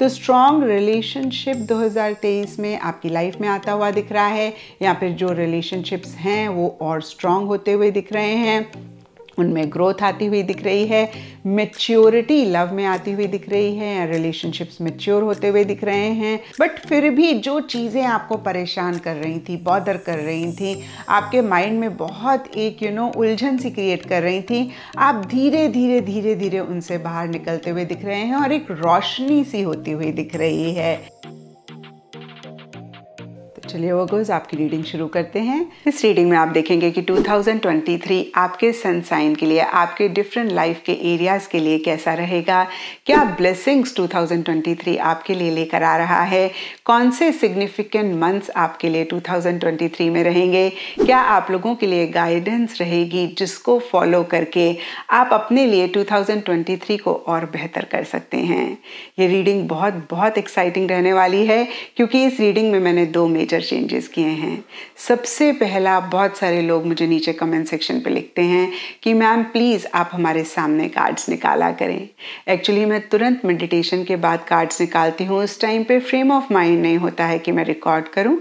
तो strong relationship 2023 में आपकी लाइफ में आता हुआ दिख रहा है या फिर जो रिलेशनशिप्स हैं वो और स्ट्रॉन्ग होते हुए दिख रहे हैं उनमें ग्रोथ आती हुई दिख रही है मेच्योरिटी लव में आती हुई दिख रही है रिलेशनशिप्स मेच्योर होते हुए दिख रहे हैं बट फिर भी जो चीज़ें आपको परेशान कर रही थी बॉदर कर रही थी आपके माइंड में बहुत एक यू नो उलझन सी क्रिएट कर रही थी आप धीरे धीरे धीरे धीरे उनसे बाहर निकलते हुए दिख रहे हैं और एक रोशनी सी होती हुई दिख रही है चलिए वर्गोज आपकी रीडिंग शुरू करते हैं इस रीडिंग में आप देखेंगे कि 2023 आपके सन साइन के लिए आपके डिफरेंट लाइफ के एरियाज के लिए कैसा रहेगा क्या ब्लेसिंग्स 2023 आपके लिए लेकर आ रहा है कौन से सिग्निफिकेंट मंथ्स आपके लिए 2023 में रहेंगे क्या आप लोगों के लिए गाइडेंस रहेगी जिसको फॉलो करके आप अपने लिए 2023 को और बेहतर कर सकते हैं ये रीडिंग बहुत बहुत एक्साइटिंग रहने वाली है क्योंकि इस रीडिंग में मैंने दो मेजर मेजर चेंजेस किए हैं सबसे पहला बहुत सारे लोग मुझे नीचे कमेंट सेक्शन पे लिखते हैं कि मैम प्लीज़ आप हमारे सामने कार्ड्स निकाला करें एक्चुअली मैं तुरंत मेडिटेशन के बाद कार्ड्स निकालती हूँ उस टाइम पे फ्रेम ऑफ माइंड नहीं होता है कि मैं रिकॉर्ड करूँ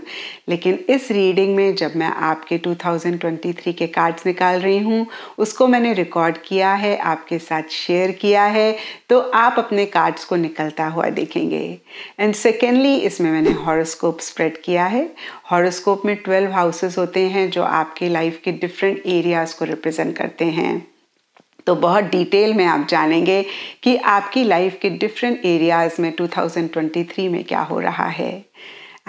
लेकिन इस रीडिंग में जब मैं आपके 2023 के कार्ड्स निकाल रही हूँ उसको मैंने रिकॉर्ड किया है आपके साथ शेयर किया है तो आप अपने कार्ड्स को निकलता हुआ देखेंगे एंड सेकेंडली इसमें मैंने हॉरोस्कोप स्प्रेड किया है हॉरोस्कोप में 12 हाउसेस होते हैं जो आपके लाइफ के डिफरेंट एरियाज़ को रिप्रेजेंट करते हैं तो बहुत डिटेल में आप जानेंगे कि आपकी लाइफ के डिफरेंट एरियाज़ में 2023 में क्या हो रहा है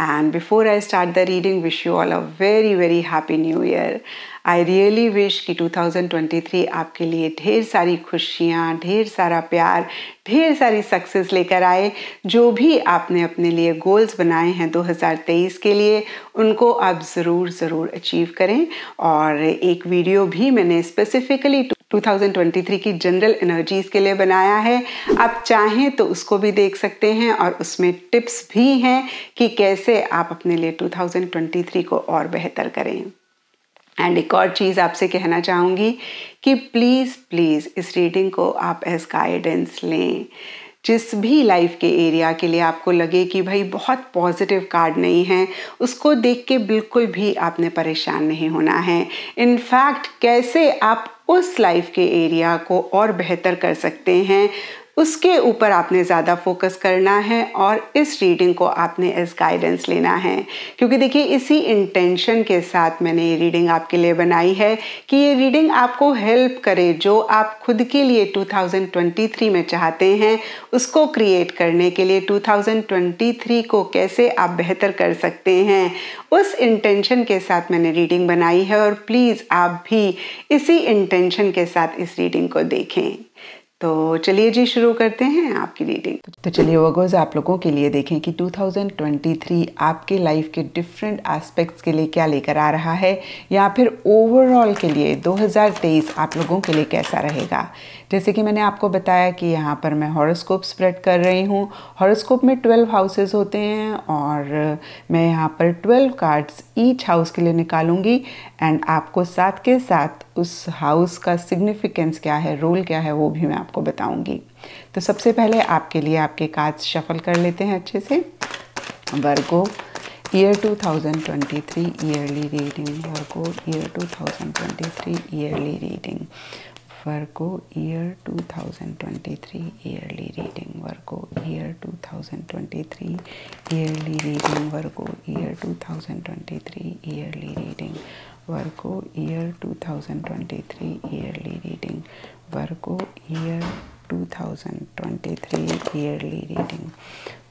And before I start the reading, wish you all a very very happy new year. I really wish कि 2023 आपके लिए ढेर सारी खुशियाँ ढेर सारा प्यार ढेर सारी सक्सेस लेकर आए जो भी आपने अपने लिए गोल्स बनाए हैं 2023 के लिए उनको आप ज़रूर ज़रूर अचीव करें और एक वीडियो भी मैंने स्पेसिफिकली 2023 की जनरल एनर्जीज के लिए बनाया है आप चाहें तो उसको भी देख सकते हैं और उसमें टिप्स भी हैं कि कैसे आप अपने लिए 2023 को और बेहतर करें एंड एक और चीज़ आपसे कहना चाहूँगी कि प्लीज़ प्लीज़ इस रीडिंग को आप एज गाइडेंस लें जिस भी लाइफ के एरिया के लिए आपको लगे कि भाई बहुत पॉजिटिव कार्ड नहीं है उसको देख के बिल्कुल भी आपने परेशान नहीं होना है इनफैक्ट कैसे आप उस लाइफ के एरिया को और बेहतर कर सकते हैं उसके ऊपर आपने ज़्यादा फोकस करना है और इस रीडिंग को आपने एज गाइडेंस लेना है क्योंकि देखिए इसी इंटेंशन के साथ मैंने ये रीडिंग आपके लिए बनाई है कि ये रीडिंग आपको हेल्प करे जो आप खुद के लिए 2023 में चाहते हैं उसको क्रिएट करने के लिए 2023 को कैसे आप बेहतर कर सकते हैं उस इंटेंशन के साथ मैंने रीडिंग बनाई है और प्लीज़ आप भी इसी इंटेंशन के साथ इस रीडिंग को देखें तो चलिए जी शुरू करते हैं आपकी रीडिंग तो चलिए वर्गोज आप लोगों के लिए देखें कि 2023 आपके लाइफ के डिफरेंट एस्पेक्ट्स के लिए क्या लेकर आ रहा है या फिर ओवरऑल के लिए 2023 आप लोगों के लिए कैसा रहेगा जैसे कि मैंने आपको बताया कि यहाँ पर मैं हॉरोस्कोप स्प्रेड कर रही हूँ हॉरोस्कोप में ट्वेल्व हाउसेस होते हैं और मैं यहाँ पर ट्वेल्व कार्ड्स ईच हाउस के लिए निकालूंगी एंड आपको साथ के साथ उस हाउस का सिग्निफिकेंस क्या है रोल क्या है वो भी मैं आपको बताऊँगी तो सबसे पहले आपके लिए आपके कार्ड्स शफल कर लेते हैं अच्छे से Virgo year 2023 yearly reading Virgo year 2023 yearly reading Virgo year 2023 yearly reading Virgo year 2023 yearly reading Virgo year 2023 yearly reading Virgo year 2023 yearly reading Virgo year 2023 yearly reading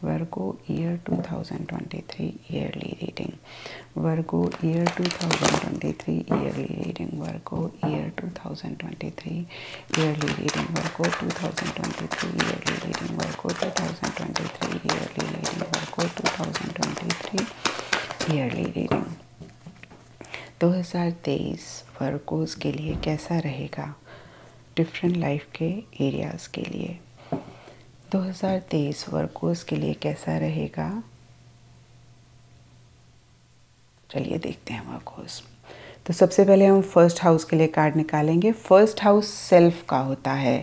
Virgo year 2023 yearly reading Virgo year 2023 yearly reading Virgo year 2023 yearly reading Virgo 2023 yearly reading Virgo 2023 yearly reading Virgo 2023 yearly reading 2023 Virgos के लिए कैसा रहेगा different life के areas के लिए 2023 वर्कोस के लिए कैसा रहेगा चलिए देखते हैं वर्कोस तो सबसे पहले हम फर्स्ट हाउस के लिए कार्ड निकालेंगे फर्स्ट हाउस सेल्फ का होता है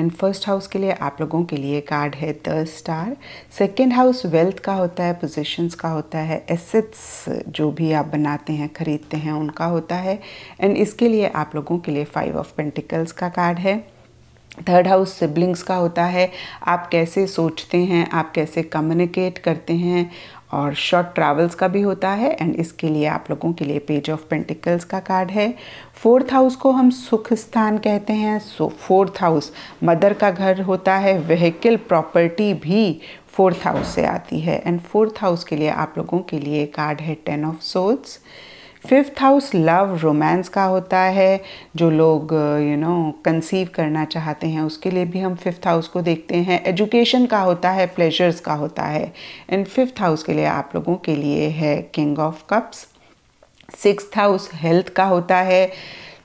एंड फर्स्ट हाउस के लिए आप लोगों के लिए कार्ड है the star second house wealth का होता है पोजिशंस का होता है एसेट्स जो भी आप बनाते हैं खरीदते हैं उनका होता है एंड इसके लिए आप लोगों के लिए फाइव ऑफ पेंटिकल्स का कार्ड है थर्ड हाउस सिबलिंग्स का होता है आप कैसे सोचते हैं आप कैसे कम्युनिकेट करते हैं और शॉर्ट ट्रैवल्स का भी होता है एंड इसके लिए आप लोगों के लिए पेज ऑफ पेंटिकल्स का कार्ड है फोर्थ हाउस को हम सुख स्थान कहते हैं सो फोर्थ हाउस मदर का घर होता है व्हीकल प्रॉपर्टी भी फोर्थ हाउस से आती है एंड फोर्थ हाउस के लिए आप लोगों के लिए कार्ड है ten of swords fifth house love romance का होता है जो लोग यू नो कंसीव करना चाहते हैं उसके लिए भी हम फिफ्थ हाउस को देखते हैं एजुकेशन का होता है प्लेजर्स का होता है एंड फिफ्थ हाउस के लिए आप लोगों के लिए है king of cups six house health का होता है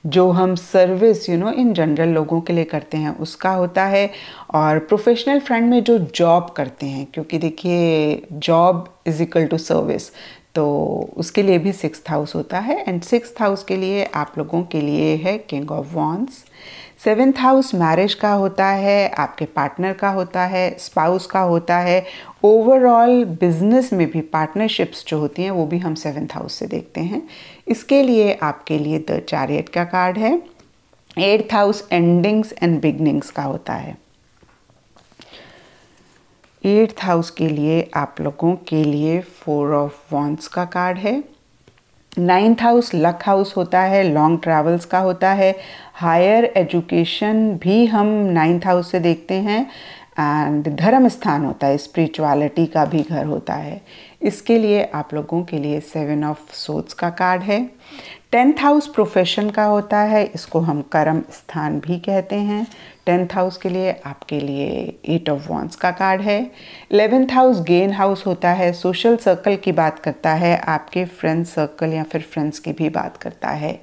जो हम service you know in general लोगों के लिए करते हैं उसका होता है और प्रोफेशनल फ्रेंड में जो जॉब करते हैं क्योंकि देखिए job is equal to service तो उसके लिए भी सिक्स हाउस होता है एंड सिक्स हाउस के लिए आप लोगों के लिए है king of wands seventh house marriage का होता है आपके पार्टनर का होता है स्पाउस का होता है ओवरऑल बिजनेस में भी पार्टनरशिप्स जो होती हैं वो भी हम सेवेंथ हाउस से देखते हैं इसके लिए आपके लिए द चारियट का कार्ड है eighth house endings and beginnings का होता है एट्थ हाउस के लिए आप लोगों के लिए फोर ऑफ वॉन्स का कार्ड है नाइन्थ हाउस लक हाउस होता है लॉन्ग ट्रैवल्स का होता है हायर एजुकेशन भी हम नाइन्थ हाउस से देखते हैं एंड धर्म स्थान होता है स्पिरिचुअलिटी का भी घर होता है इसके लिए आप लोगों के लिए सेवन ऑफ सोट्स का कार्ड है टेंथ हाउस प्रोफेशन का होता है इसको हम कर्म स्थान भी कहते हैं टेंथ हाउस के लिए आपके लिए एट ऑफ वॉन्स का कार्ड है इलेवेंथ हाउस गेन हाउस होता है सोशल सर्कल की बात करता है आपके फ्रेंड सर्कल या फिर फ्रेंड्स की भी बात करता है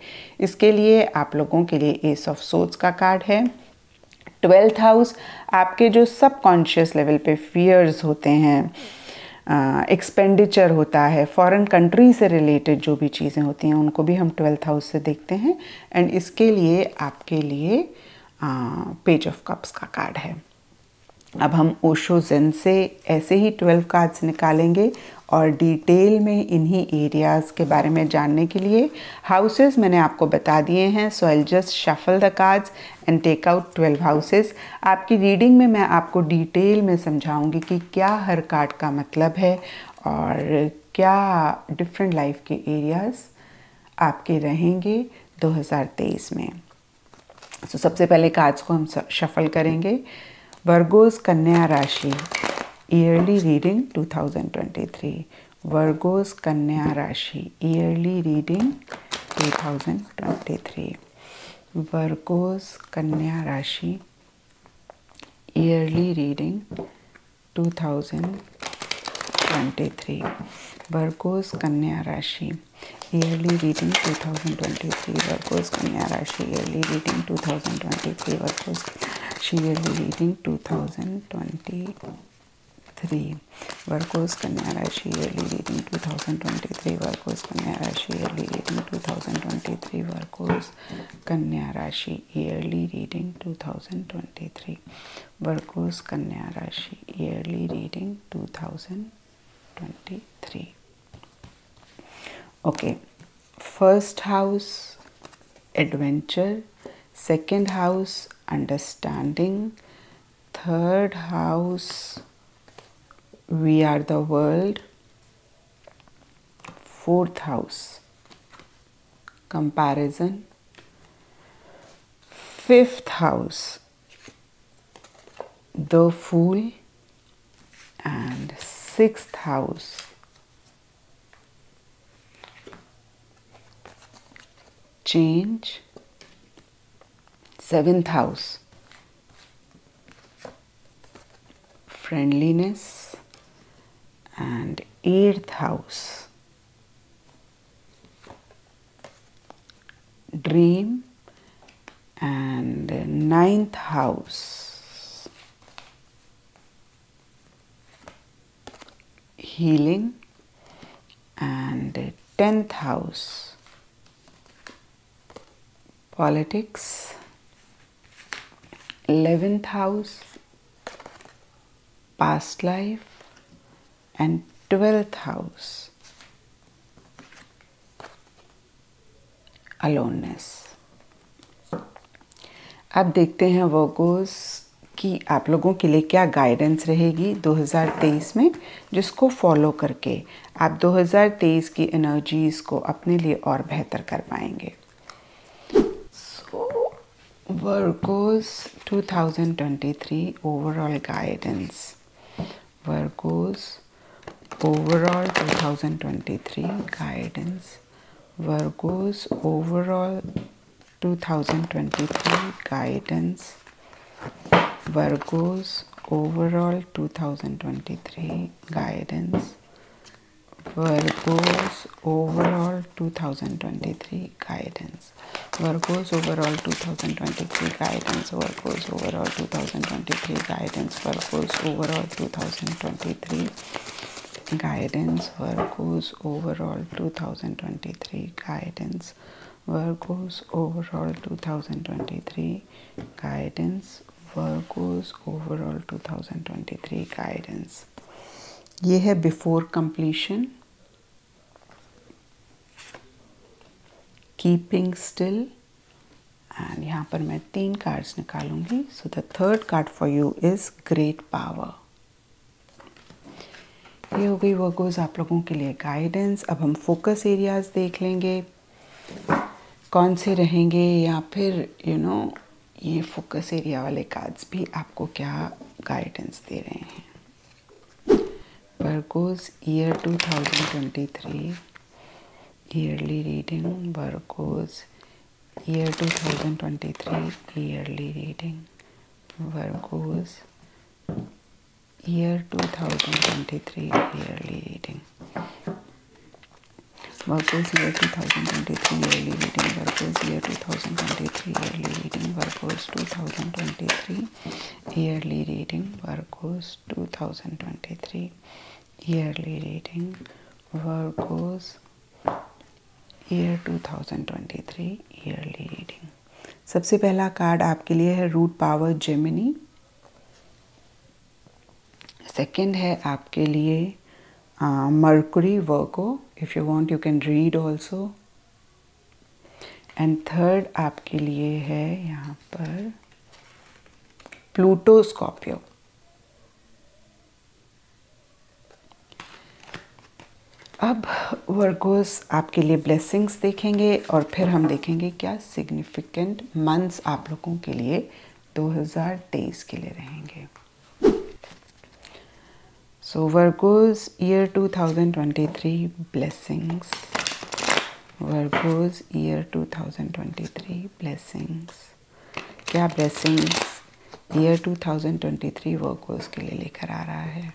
इसके लिए आप लोगों के लिए एस ऑफ सोच का कार्ड है ट्वेल्थ हाउस आपके जो सबकॉन्शियस लेवल पे फियर्स होते हैं एक्सपेंडिचर uh, होता है फॉरेन कंट्री से रिलेटेड जो भी चीज़ें होती हैं उनको भी हम ट्वेल्थ हाउस से देखते हैं एंड इसके लिए आपके लिए पेज ऑफ कप्स का कार्ड है अब हम ओशो जेन से ऐसे ही ट्वेल्व कार्ड्स निकालेंगे और डिटेल में इन्हीं एरियाज़ के बारे में जानने के लिए हाउसेस मैंने आपको बता दिए हैं so I just shuffle the cards and take out twelve houses आपकी रीडिंग में मैं आपको डिटेल में समझाऊंगी कि क्या हर कार्ड का मतलब है और क्या डिफरेंट लाइफ के एरियाज़ आपके रहेंगे 2023 में तो सबसे पहले कार्ड्स को हम शफल करेंगे वर्गोस कन्या राशि ईयरली रीडिंग 2023 वर्गोस कन्या राशि ईयरली रीडिंग 2023 वर्गोस कन्या राशि ईयरली रीडिंग 2023 वर्गोस कन्या राशि yearly reading 2023 workers कन्या राशि yearly reading 2023 workers राशि yearly reading 2023 वर्कोस कन्या राशि yearly reading 2023 वर्कोस कन्या राशि yearly reading 2023 वर्कोस कन्या राशि yearly reading 2023 वर्कोस कन्या राशि yearly reading 2023 okay first house adventure second house understanding third house we are the world fourth house comparison fifth house the fool and sixth house change, seventh house, friendliness, and eighth house, dream, and ninth house, healing, and tenth house. Politics 11th house, past life, and 12th house, aloneness. अब देखते हैं Virgo's की आप लोगों के लिए क्या guidance रहेगी 2023 में जिसको फॉलो करके आप 2023 की एनर्जीज़ को अपने लिए और बेहतर कर पाएंगे Virgo's 2023 overall guidance. Virgo's overall 2023 guidance. Virgo's overall 2023 guidance. Virgo's overall 2023 guidance. Virgo's overall 2023 guidance. Virgo's overall 2023 guidance. Virgo's overall 2023 guidance. Virgo's overall 2023 guidance. Virgo's overall 2023 guidance. Virgo's overall 2023 guidance. Virgo's overall 2023 guidance. ये है before completion keeping still and यहाँ पर मैं तीन cards निकालूंगी so the third card for you is great power ये हो गई वर्गोज आप लोगों के लिए गाइडेंस अब हम फोकस एरियाज देख लेंगे कौन से रहेंगे या फिर यू you नो know, ये फोकस एरिया वाले कार्ड्स भी आपको क्या गाइडेंस दे रहे हैं Virgo's year 2023 yearly reading Virgo's year 2023 yearly reading Virgo's year 2023 yearly reading Virgo's year 2023 yearly reading Virgo's year 2023 yearly reading Virgo's 2023 yearly reading Virgo's 2023 yearly rating Virgo's year 2023 yearly reading सबसे पहला card आपके लिए है root power Gemini second है आपके लिए Mercury Virgo if you want you can read also and third आपके लिए है यहाँ पर प्लूटो स्कॉर्पियो अब वर्गोस आपके लिए ब्लेसिंग्स देखेंगे और फिर हम देखेंगे क्या सिग्निफिकेंट मंथ्स आप लोगों के लिए 2023 के लिए रहेंगे so Virgos year 2023 blessings Virgos year 2023 blessings क्या ब्लेसिंग्स ईयर 2023 वर्गोस के लिए लेकर आ रहा है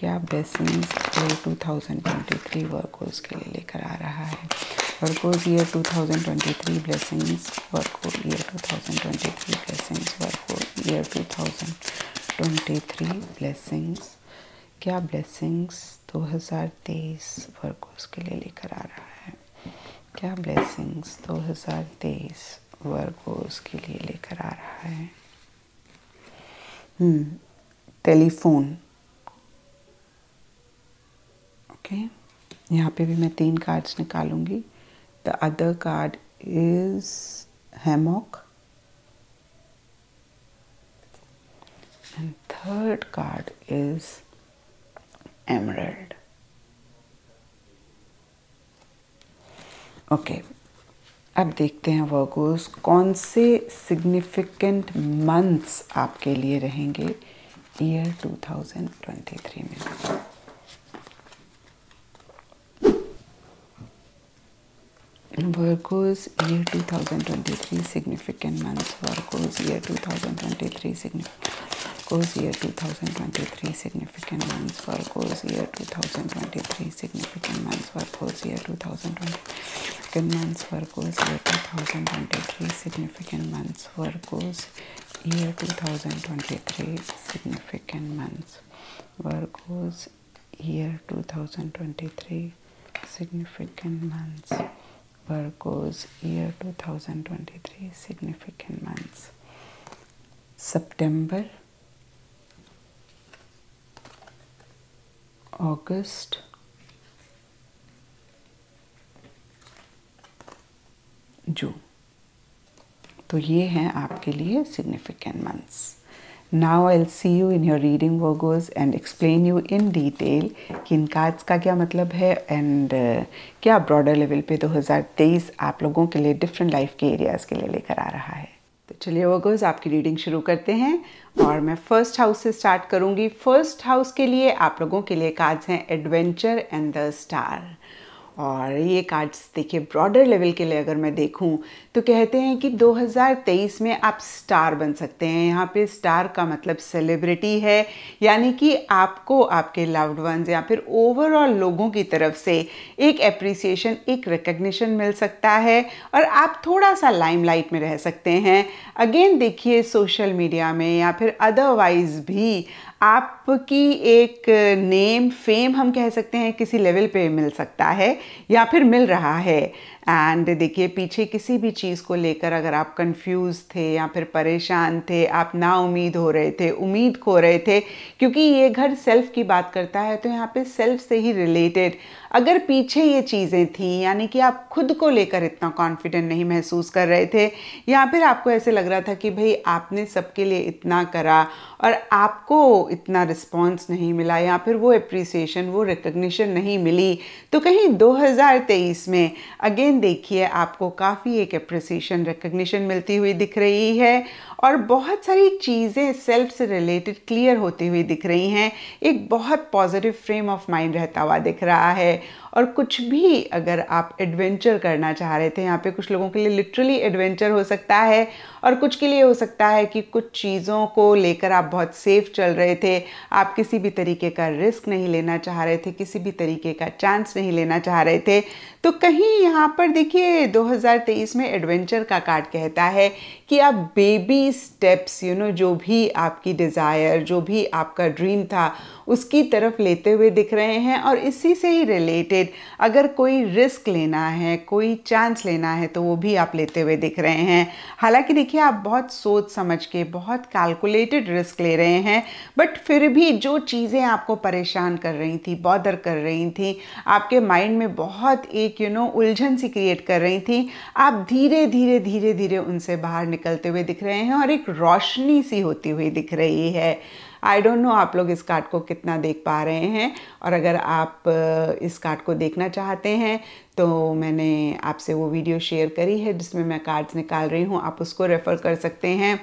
क्या बेसिंस ईयर 2023 वर्कोर्स के लिए लेकर आ रहा है Virgos year 2023 blessings Virgo year 2023 blessings Virgo year 2023 blessings क्या ब्लेसिंग्स 2023 वर्कोर्स के लिए लेकर आ रहा है क्या ब्लेसिंग्स 2023 वर्कोर्स के लिए लेकर आ रहा है telephone hmm, hmm. Okay okay? यहाँ पे भी मैं तीन कार्ड्स निकालूंगी द अदर कार्ड इज हेमोक and third card is emerald okay अब देखते हैं वर्गोस कौन से सिग्निफिकेंट मंथ्स आपके लिए रहेंगे ईयर 2023 में Virgo's year 2023 significant months. Virgo's year 2023 significant. Virgo's year 2023 significant months. Virgo's year 2023 significant months. Virgo's year 2023 significant months. Virgo's year 2023 significant months. Virgo's year 2023 significant months. Virgo's year 2023 significant months. Virgo's year 2023 significant months September, August, जू तो ये हैं आपके लिए significant months now I see you in your reading Virgos and explain you in detail कि इन cards का क्या मतलब है एंड uh, क्या ब्रॉडर लेवल पे 2023 आप लोगों के लिए डिफरेंट लाइफ के एरियाज़ के लिए लेकर आ रहा है तो चलिए वर्गोज आपकी रीडिंग शुरू करते हैं और मैं फर्स्ट हाउस से स्टार्ट करूँगी फर्स्ट हाउस के लिए आप लोगों के लिए कार्ड्स हैं एडवेंचर एंड द स्टार और ये कार्ड्स देखिए ब्रॉडर लेवल के लिए अगर मैं देखूं तो कहते हैं कि 2023 में आप स्टार बन सकते हैं यहाँ पे स्टार का मतलब सेलिब्रिटी है यानी कि आपको आपके लव्ड वंस या फिर ओवरऑल लोगों की तरफ से एक अप्रिसिएशन एक रिकग्निशन मिल सकता है और आप थोड़ा सा लाइमलाइट में रह सकते हैं अगेन देखिए सोशल मीडिया में या फिर अदरवाइज भी आपकी एक नेम फेम हम कह सकते हैं किसी लेवल पे मिल सकता है या फिर मिल रहा है एंड देखिए पीछे किसी भी चीज़ को लेकर अगर आप कंफ्यूज थे या फिर परेशान थे आप ना उम्मीद हो रहे थे उम्मीद खो रहे थे क्योंकि ये घर सेल्फ की बात करता है तो यहाँ पे सेल्फ से ही रिलेटेड अगर पीछे ये चीज़ें थी यानी कि आप खुद को लेकर इतना कॉन्फिडेंट नहीं महसूस कर रहे थे या फिर आपको ऐसे लग रहा था कि भाई आपने सबके लिए इतना करा और आपको इतना रिस्पॉन्स नहीं मिला या फिर वो अप्रिसिएशन वो रिकग्निशन नहीं मिली तो कहीं 2023 में अगेन अगेन देखिए आपको काफ़ी एक अप्रिसिएशन रिकग्निशन मिलती हुई दिख रही है और बहुत सारी चीज़ें सेल्फ से रिलेटेड क्लियर होती हुई दिख रही हैं एक बहुत पॉजिटिव फ्रेम ऑफ माइंड रहता हुआ दिख रहा है और कुछ भी अगर आप एडवेंचर करना चाह रहे थे यहाँ पे कुछ लोगों के लिए लिटरली एडवेंचर हो सकता है और कुछ के लिए हो सकता है कि कुछ चीज़ों को लेकर आप बहुत सेफ चल रहे थे आप किसी भी तरीके का रिस्क नहीं लेना चाह रहे थे किसी भी तरीके का चांस नहीं लेना चाह रहे थे तो कहीं यहाँ पर देखिए 2023 में एडवेंचर का कार्ड कहता है कि आप बेबी स्टेप्स यू नो जो भी आपकी डिज़ायर जो भी आपका ड्रीम था उसकी तरफ लेते हुए दिख रहे हैं और इसी से ही रिलेटेड अगर कोई रिस्क लेना है कोई चांस लेना है तो वो भी आप लेते हुए दिख रहे हैं हालांकि देखिए आप बहुत सोच समझ के बहुत कैलकुलेटेड रिस्क ले रहे हैं बट फिर भी जो चीज़ें आपको परेशान कर रही थी बॉदर कर रही थी आपके माइंड में बहुत एक यू नो उलझन सी क्रिएट कर रही थी आप धीरे धीरे धीरे धीरे उनसे बाहर निकलते हुए दिख रहे हैं और एक रोशनी सी होती हुई दिख रही है आई डोंट नो आप लोग इस कार्ड को कितना देख पा रहे हैं और अगर आप इस कार्ड को देखना चाहते हैं तो मैंने आपसे वो वीडियो शेयर करी है जिसमें मैं कार्ड्स निकाल रही हूँ आप उसको रेफ़र कर सकते हैं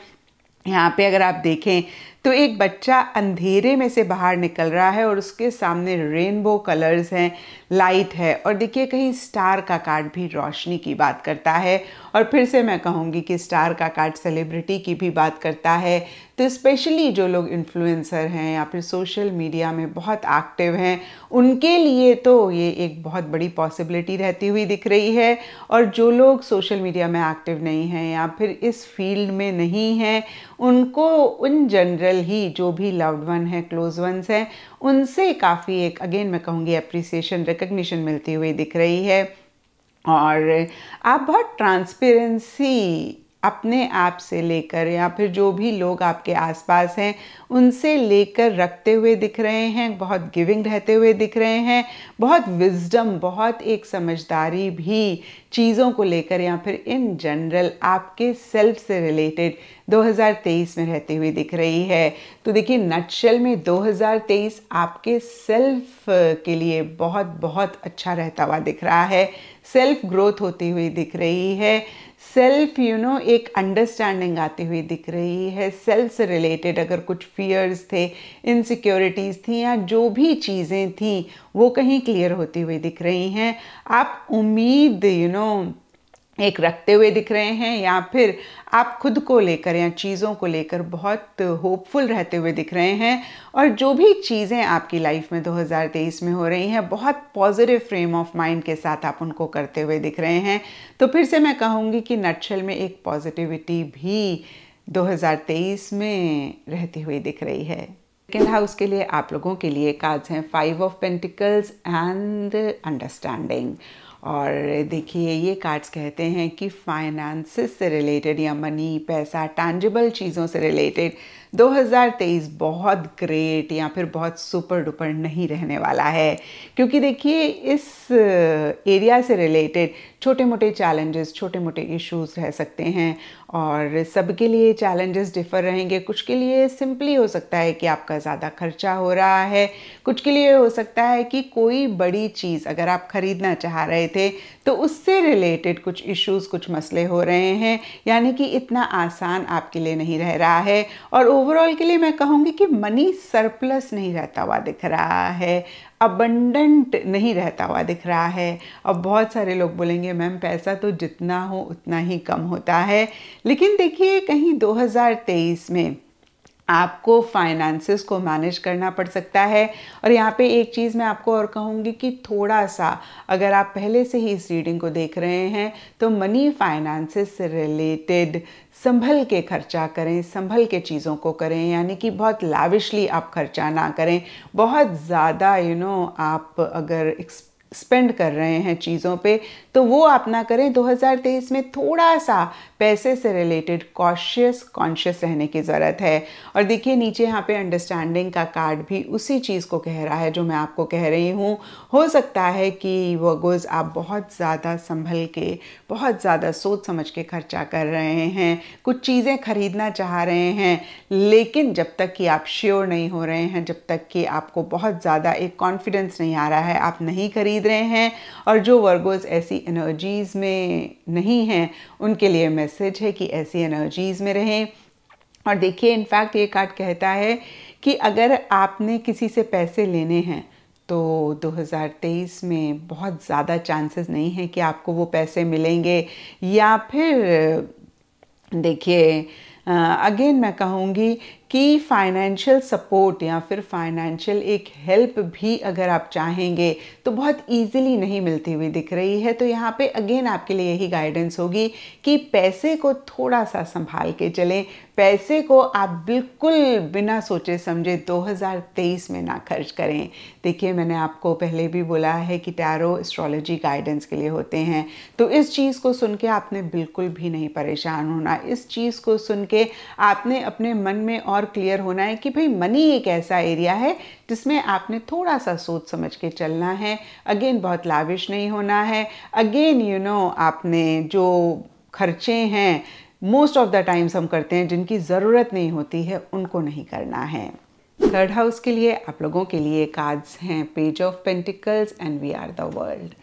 यहाँ पे अगर आप देखें तो एक बच्चा अंधेरे में से बाहर निकल रहा है और उसके सामने रेनबो कलर्स हैं लाइट है और देखिए कहीं स्टार का कार्ड भी रोशनी की बात करता है और फिर से मैं कहूँगी कि स्टार का कार्ड सेलिब्रिटी की भी बात करता है तो स्पेशली जो लोग इन्फ्लुएंसर हैं या फिर सोशल मीडिया में बहुत एक्टिव हैं उनके लिए तो ये एक बहुत बड़ी पॉसिबिलिटी रहती हुई दिख रही है और जो लोग सोशल मीडिया में एक्टिव नहीं हैं या फिर इस फील्ड में नहीं हैं उनको इन जनरल ही जो भी लव्ड वन हैं क्लोज वंस हैं उनसे काफ़ी एक अगेन मैं कहूँगी अप्रिसिएशन रिकग्निशन मिलती हुई दिख रही है और आप बहुत ट्रांसपेरेंसी अपने आप से लेकर या फिर जो भी लोग आपके आसपास हैं उनसे लेकर रखते हुए दिख रहे हैं बहुत गिविंग रहते हुए दिख रहे हैं बहुत विजडम बहुत एक समझदारी भी चीज़ों को लेकर या फिर इन जनरल आपके सेल्फ से रिलेटेड 2023 में रहते हुए दिख रही है तो देखिए नटशेल में 2023 आपके सेल्फ के लिए बहुत बहुत अच्छा रहता हुआ दिख रहा है सेल्फ ग्रोथ होती हुई दिख रही है सेल्फ यू नो एक अंडरस्टैंडिंग आती हुई दिख रही है सेल्फ से रिलेटेड अगर कुछ फियर्स थे इनसिक्योरिटीज़ थी या जो भी चीज़ें थी वो कहीं क्लियर होती हुई दिख रही हैं आप उम्मीद यू you नो know, एक रखते हुए दिख रहे हैं या फिर आप खुद को लेकर या चीज़ों को लेकर बहुत होपफुल रहते हुए दिख रहे हैं और जो भी चीज़ें आपकी लाइफ में 2023 में हो रही हैं बहुत पॉजिटिव फ्रेम ऑफ माइंड के साथ आप उनको करते हुए दिख रहे हैं तो फिर से मैं कहूँगी कि नटशल में एक पॉजिटिविटी भी 2023 में रहती हुई दिख रही है सेकेंड हाउस के लिए आप लोगों के लिए कार्ड्स हैं five of pentacles and understanding और देखिए ये कार्ड्स कहते हैं कि फाइनेंसिस से रिलेटेड या मनी पैसा टैंजिबल चीज़ों से रिलेटेड 2023 बहुत ग्रेट या फिर बहुत सुपर डुपर नहीं रहने वाला है क्योंकि देखिए इस एरिया uh, से रिलेटेड छोटे मोटे चैलेंजेस छोटे मोटे इश्यूज रह सकते हैं और सबके लिए चैलेंजेस डिफर रहेंगे कुछ के लिए सिंपली हो सकता है कि आपका ज़्यादा खर्चा हो रहा है कुछ के लिए हो सकता है कि कोई बड़ी चीज़ अगर आप ख़रीदना चाह रहे थे तो उससे रिलेटेड कुछ इश्यूज कुछ मसले हो रहे हैं यानी कि इतना आसान आपके लिए नहीं रह रहा है और ओवर ओवरऑल के लिए मैं कहूँगी कि मनी सरप्लस नहीं रहता हुआ दिख रहा है अबंडेंट नहीं रहता हुआ दिख रहा है अब बहुत सारे लोग बोलेंगे मैम पैसा तो जितना हो उतना ही कम होता है लेकिन देखिए कहीं 2023 में आपको फाइनेंसेस को मैनेज करना पड़ सकता है और यहाँ पे एक चीज़ मैं आपको और कहूँगी कि थोड़ा सा अगर आप पहले से ही इस रीडिंग को देख रहे हैं तो मनी फाइनेंसेस से रिलेटेड संभल के खर्चा करें संभल के चीज़ों को करें यानी कि बहुत लाविशली आप खर्चा ना करें बहुत ज़्यादा यू you नो know, आप अगर स्पेंड कर रहे हैं चीज़ों पे तो वो आप ना करें 2023 में थोड़ा सा पैसे से रिलेटेड कॉशियस कॉन्शियस रहने की ज़रूरत है और देखिए नीचे यहाँ पे अंडरस्टैंडिंग का कार्ड भी उसी चीज़ को कह रहा है जो मैं आपको कह रही हूँ हो सकता है कि वर्गोज आप बहुत ज़्यादा संभल के बहुत ज़्यादा सोच समझ के खर्चा कर रहे हैं कुछ चीज़ें खरीदना चाह रहे हैं लेकिन जब तक कि आप श्योर नहीं हो रहे हैं जब तक कि आपको बहुत ज़्यादा एक कॉन्फिडेंस नहीं आ रहा है आप नहीं खरीद रहे हैं और जो वर्गोज ऐसी एनर्जीज़ में नहीं हैं उनके लिए मैं मैसेज है कि ऐसी एनर्जीज में रहें और देखिए इनफैक्ट ये कार्ड कहता है कि अगर आपने किसी से पैसे लेने हैं तो 2023 में बहुत ज़्यादा चांसेस नहीं है कि आपको वो पैसे मिलेंगे या फिर देखिए अगेन मैं कहूँगी कि फाइनेंशियल सपोर्ट या फिर फाइनेंशियल एक हेल्प भी अगर आप चाहेंगे तो बहुत इजीली नहीं मिलती हुई दिख रही है तो यहाँ पे अगेन आपके लिए यही गाइडेंस होगी कि पैसे को थोड़ा सा संभाल के चलें पैसे को आप बिल्कुल बिना सोचे समझे 2023 में ना खर्च करें देखिए मैंने आपको पहले भी बोला है कि टैरो एस्ट्रोलॉजी गाइडेंस के लिए होते हैं तो इस चीज़ को सुन के आपने बिल्कुल भी नहीं परेशान होना इस चीज़ को सुन के आपने अपने मन में और और क्लियर होना है कि भाई मनी एक ऐसा एरिया है जिसमें आपने थोड़ा सा सोच समझ के चलना है अगेन बहुत लाविश नहीं होना है अगेन यू नो आपने जो खर्चे हैं मोस्ट ऑफ द टाइम्स हम करते हैं जिनकी ज़रूरत नहीं होती है उनको नहीं करना है थर्ड हाउस के लिए आप लोगों के लिए कार्ड्स हैं page of pentacles and we are the world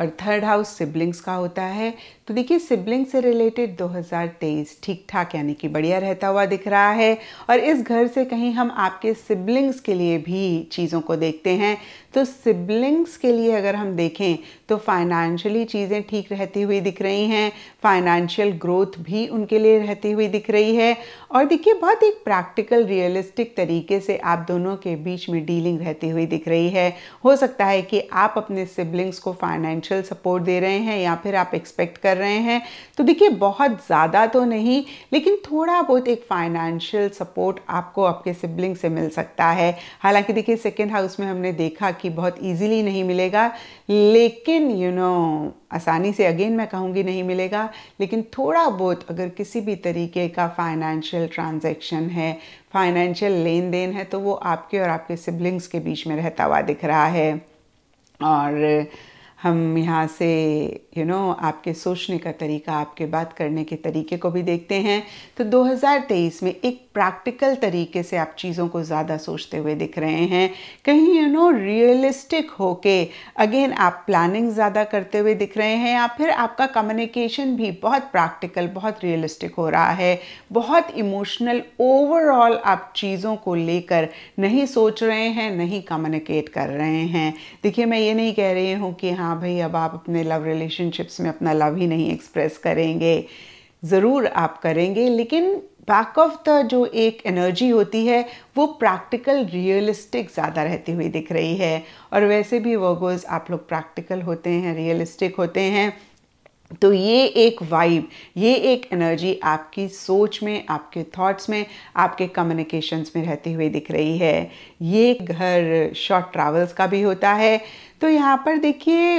और थर्ड हाउस सिबलिंग्स का होता है तो देखिए सिबलिंग से रिलेटेड 2023 ठीक ठाक यानी कि बढ़िया रहता हुआ दिख रहा है और इस घर से कहीं हम आपके सिबलिंग्स के लिए भी चीज़ों को देखते हैं तो सिबलिंग्स के लिए अगर हम देखें तो फाइनेंशियली चीज़ें ठीक रहती हुई दिख रही हैं फाइनेंशियल ग्रोथ भी उनके लिए रहती हुई दिख रही है और देखिए बहुत एक प्रैक्टिकल रियलिस्टिक तरीके से आप दोनों के बीच में डीलिंग रहती हुई दिख रही है हो सकता है कि आप अपने सिबलिंग्स को फाइनेंशियल सपोर्ट दे रहे हैं या फिर आप एक्सपेक्ट कर रहे हैं तो देखिए बहुत ज़्यादा तो नहीं लेकिन थोड़ा बहुत एक फाइनेंशियल सपोर्ट आपको आपके सिबलिंग से मिल सकता है हालांकि देखिए सेकेंड हाउस में हमने देखा कि बहुत इजीली नहीं मिलेगा लेकिन यू you नो know, आसानी से अगेन मैं कहूँगी नहीं मिलेगा लेकिन थोड़ा बहुत अगर किसी भी तरीके का फाइनेंशियल ट्रांजैक्शन है फाइनेंशियल लेन देन है तो वो आपके और आपके सिबलिंग्स के बीच में रहता हुआ दिख रहा है और हम यहाँ से यू नो आपके सोचने का तरीका आपके बात करने के तरीके को भी देखते हैं तो 2023 में एक प्रैक्टिकल तरीके से आप चीज़ों को ज़्यादा सोचते हुए दिख रहे हैं कहीं यू नो रियलिस्टिक होके अगेन आप प्लानिंग ज़्यादा करते हुए दिख रहे हैं या फिर आपका कम्युनिकेशन भी बहुत प्रैक्टिकल बहुत रियलिस्टिक हो रहा है बहुत इमोशनल ओवरऑल आप चीज़ों को लेकर नहीं सोच रहे हैं नहीं कम्युनिकेट कर रहे हैं देखिए मैं ये नहीं कह रही हूँ कि हाँ भाई अब आप अपने लव रिलेशन रिलेशनशिप्स में अपना लव ही नहीं एक्सप्रेस करेंगे ज़रूर आप करेंगे लेकिन बैक ऑफ द जो एक एनर्जी होती है वो प्रैक्टिकल रियलिस्टिक ज़्यादा रहती हुई दिख रही है और वैसे भी वर्गोज आप लोग प्रैक्टिकल होते हैं रियलिस्टिक होते हैं तो ये एक वाइब ये एक एनर्जी आपकी सोच में आपके थॉट्स में आपके कम्युनिकेशंस में रहती हुई दिख रही है ये घर शॉर्ट ट्रैवल्स का भी होता है तो यहाँ पर देखिए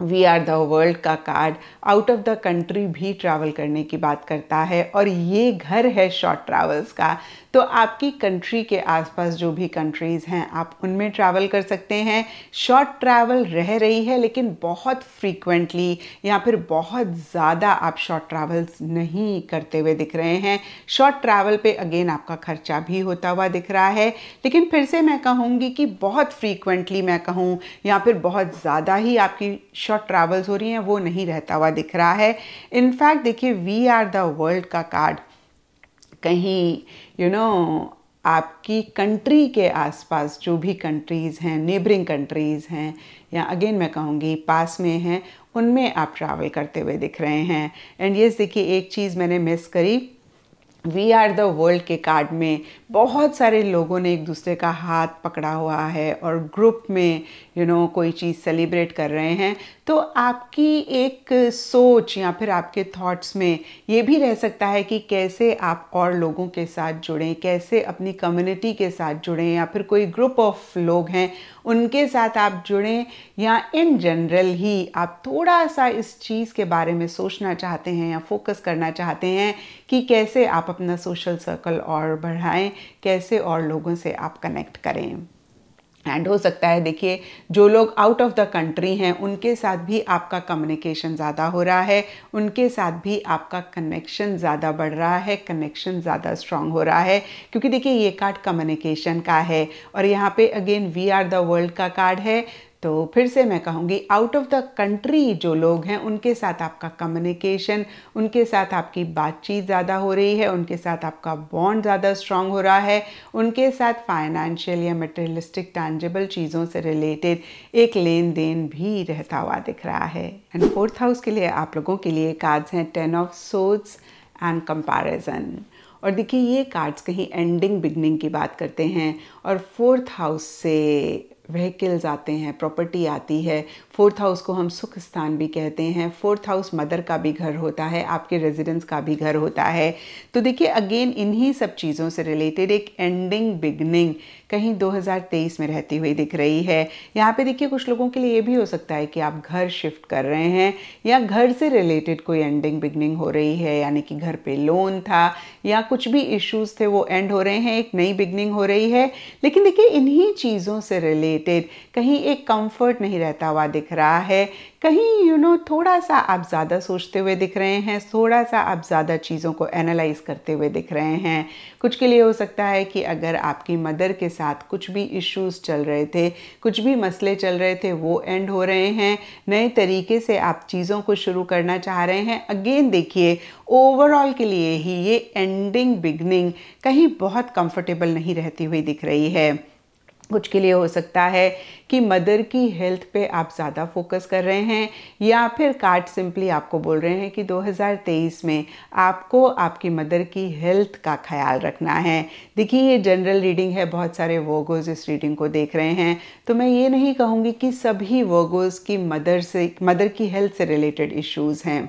वी आर द वर्ल्ड का card out of the country भी ट्रैवल करने की बात करता है और ये घर है शॉर्ट ट्रैवल्स का तो आपकी कंट्री के आसपास जो भी कंट्रीज़ हैं आप उनमें ट्रैवल कर सकते हैं शॉर्ट ट्रैवल रह रही है लेकिन बहुत फ्रीक्वेंटली या फिर बहुत ज़्यादा आप शॉर्ट ट्रैवल्स नहीं करते हुए दिख रहे हैं शॉर्ट ट्रैवल पे अगेन आपका खर्चा भी होता हुआ दिख रहा है लेकिन फिर से मैं कहूँगी कि बहुत फ्रीक्वेंटली मैं कहूँ या फिर बहुत ज़्यादा ही आपकी शॉर्ट ट्रैवल्स हो रही हैं वो नहीं रहता हुआ दिख रहा है इनफैक्ट देखिए वी आर द वर्ल्ड का कार्ड कहीं यू you नो know, आपकी कंट्री के आसपास जो भी कंट्रीज़ हैं नेबरिंग कंट्रीज़ हैं या अगेन मैं कहूँगी पास में हैं उनमें आप ट्रैवल करते हुए दिख रहे हैं एंड ये देखिए एक चीज़ मैंने मिस करी वी आर द वर्ल्ड के कार्ड में बहुत सारे लोगों ने एक दूसरे का हाथ पकड़ा हुआ है और ग्रुप में यू you नो know, कोई चीज़ सेलिब्रेट कर रहे हैं तो आपकी एक सोच या फिर आपके थॉट्स में ये भी रह सकता है कि कैसे आप और लोगों के साथ जुड़ें कैसे अपनी कम्युनिटी के साथ जुड़ें या फिर कोई ग्रुप ऑफ लोग हैं उनके साथ आप जुड़ें या इन जनरल ही आप थोड़ा सा इस चीज़ के बारे में सोचना चाहते हैं या फोकस करना चाहते हैं कि कैसे आप अपना सोशल सर्कल और बढ़ाएं कैसे और लोगों से आप कनेक्ट करें एंड हो सकता है देखिए जो लोग आउट ऑफ द कंट्री हैं उनके साथ भी आपका कम्युनिकेशन ज़्यादा हो रहा है उनके साथ भी आपका कनेक्शन ज़्यादा बढ़ रहा है कनेक्शन ज़्यादा स्ट्रांग हो रहा है क्योंकि देखिए ये कार्ड कम्युनिकेशन का है और यहाँ पे again we are the world का कार्ड है तो फिर से मैं कहूँगी आउट ऑफ द कंट्री जो लोग हैं उनके साथ आपका कम्युनिकेशन उनके साथ आपकी बातचीत ज़्यादा हो रही है उनके साथ आपका बॉन्ड ज़्यादा स्ट्रांग हो रहा है उनके साथ फाइनेंशियल या मटेरियलिस्टिक टैंजेबल चीज़ों से रिलेटेड एक लेन देन भी रहता हुआ दिख रहा है एंड फोर्थ हाउस के लिए आप लोगों के लिए कार्ड्स हैं ten of swords and comparison और देखिए ये कार्ड्स कहीं एंडिंग बिगनिंग की बात करते हैं और फोर्थ हाउस से व्हीकल्स आते हैं प्रॉपर्टी आती है फोर्थ हाउस को हम सुख स्थान भी कहते हैं फोर्थ हाउस मदर का भी घर होता है आपके रेजिडेंस का भी घर होता है तो देखिए अगेन इन्हीं सब चीज़ों से रिलेटेड एक एंडिंग बिगनिंग कहीं 2023 में रहती हुई दिख रही है यहाँ पे देखिए कुछ लोगों के लिए ये भी हो सकता है कि आप घर शिफ्ट कर रहे हैं या घर से रिलेटेड कोई एंडिंग बिगनिंग हो रही है यानी कि घर पे लोन था या कुछ भी इश्यूज थे वो एंड हो रहे हैं एक नई बिगनिंग हो रही है लेकिन देखिए इन्हीं चीज़ों से रिलेटेड कहीं एक कंफर्ट नहीं रहता हुआ दिख दिख रहा है कहीं यू नो थोड़ा सा आप ज़्यादा सोचते हुए दिख रहे हैं थोड़ा सा आप ज़्यादा चीज़ों को एनालाइज करते हुए दिख रहे हैं कुछ के लिए हो सकता है कि अगर आपकी मदर के साथ कुछ भी इश्यूज चल रहे थे कुछ भी मसले चल रहे थे वो एंड हो रहे हैं नए तरीके से आप चीज़ों को शुरू करना चाह रहे हैं अगेन देखिए ओवरऑल के लिए ही ये एंडिंग बिगनिंग कहीं बहुत कंफर्टेबल नहीं रहती हुई दिख रही है कुछ के लिए हो सकता है कि मदर की हेल्थ पे आप ज़्यादा फोकस कर रहे हैं या फिर कार्ड सिंपली आपको बोल रहे हैं कि 2023 में आपको आपकी मदर की हेल्थ का ख्याल रखना है देखिए ये जनरल रीडिंग है बहुत सारे वर्गोज इस रीडिंग को देख रहे हैं तो मैं ये नहीं कहूँगी कि सभी वर्गोज की मदर से मदर की हेल्थ से रिलेटेड इश्यूज़ हैं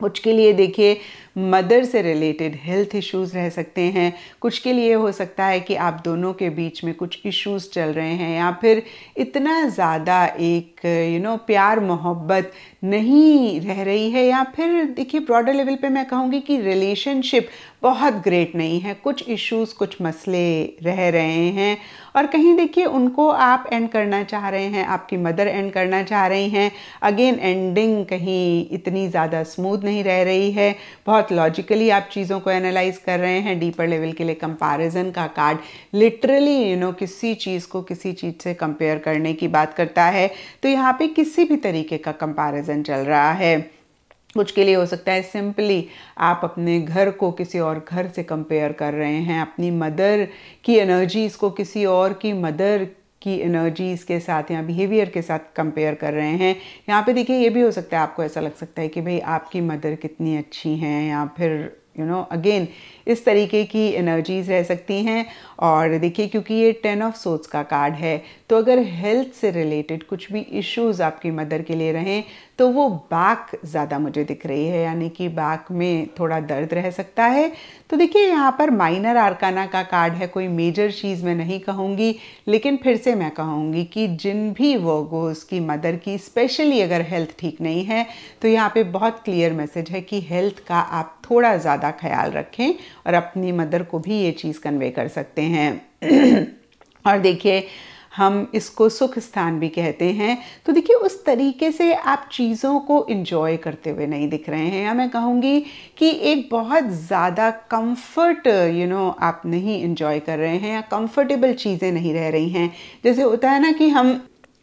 कुछ के लिए देखिए मदर से रिलेटेड हेल्थ इश्यूज़ रह सकते हैं कुछ के लिए हो सकता है कि आप दोनों के बीच में कुछ इश्यूज़ चल रहे हैं या फिर इतना ज़्यादा एक यू you नो know, प्यार मोहब्बत नहीं रह रही है या फिर देखिए ब्रॉडर लेवल पे मैं कहूँगी कि रिलेशनशिप बहुत ग्रेट नहीं है कुछ इश्यूज़ कुछ मसले रह रहे हैं और कहीं देखिए उनको आप एंड करना चाह रहे हैं आपकी मदर एंड करना चाह रही हैं अगेन एंडिंग कहीं इतनी ज़्यादा स्मूथ नहीं रह रही है बहुत बहुत लॉजिकली आप चीज़ों को एनालाइज कर रहे हैं डीपर लेवल के लिए कंपैरिजन का कार्ड लिटरली यू नो किसी चीज़ को किसी चीज़ से कंपेयर करने की बात करता है तो यहाँ पे किसी भी तरीके का कंपैरिजन चल रहा है कुछ के लिए हो सकता है सिंपली आप अपने घर को किसी और घर से कंपेयर कर रहे हैं अपनी मदर की एनर्जीज़ को किसी और की मदर की एनर्जीज़ के साथ या बिहेवियर के साथ कंपेयर कर रहे हैं यहाँ पे देखिए ये भी हो सकता है आपको ऐसा लग सकता है कि भाई आपकी मदर कितनी अच्छी हैं या फिर यू नो अगेन इस तरीके की एनर्जीज रह सकती हैं और देखिए क्योंकि ये टेन ऑफ सोच का कार्ड है तो अगर हेल्थ से रिलेटेड कुछ भी इश्यूज़ आपकी मदर के लिए रहें तो वो बैक ज़्यादा मुझे दिख रही है यानी कि बैक में थोड़ा दर्द रह सकता है तो देखिए यहाँ पर माइनर आरकाना का कार्ड है कोई मेजर चीज़ मैं नहीं कहूँगी लेकिन फिर से मैं कहूँगी कि जिन भी वर्गो उसकी मदर की स्पेशली अगर हेल्थ ठीक नहीं है तो यहाँ पे बहुत क्लियर मैसेज है कि हेल्थ का आप थोड़ा ज़्यादा ख्याल रखें और अपनी मदर को भी ये चीज़ कन्वे कर सकते हैं और देखिए हम इसको सुख स्थान भी कहते हैं तो देखिए उस तरीके से आप चीज़ों को इन्जॉय करते हुए नहीं दिख रहे हैं या मैं कहूँगी कि एक बहुत ज़्यादा कंफर्ट यू नो आप नहीं इन्जॉय कर रहे हैं या कंफर्टेबल चीज़ें नहीं रह रही हैं जैसे होता है ना कि हम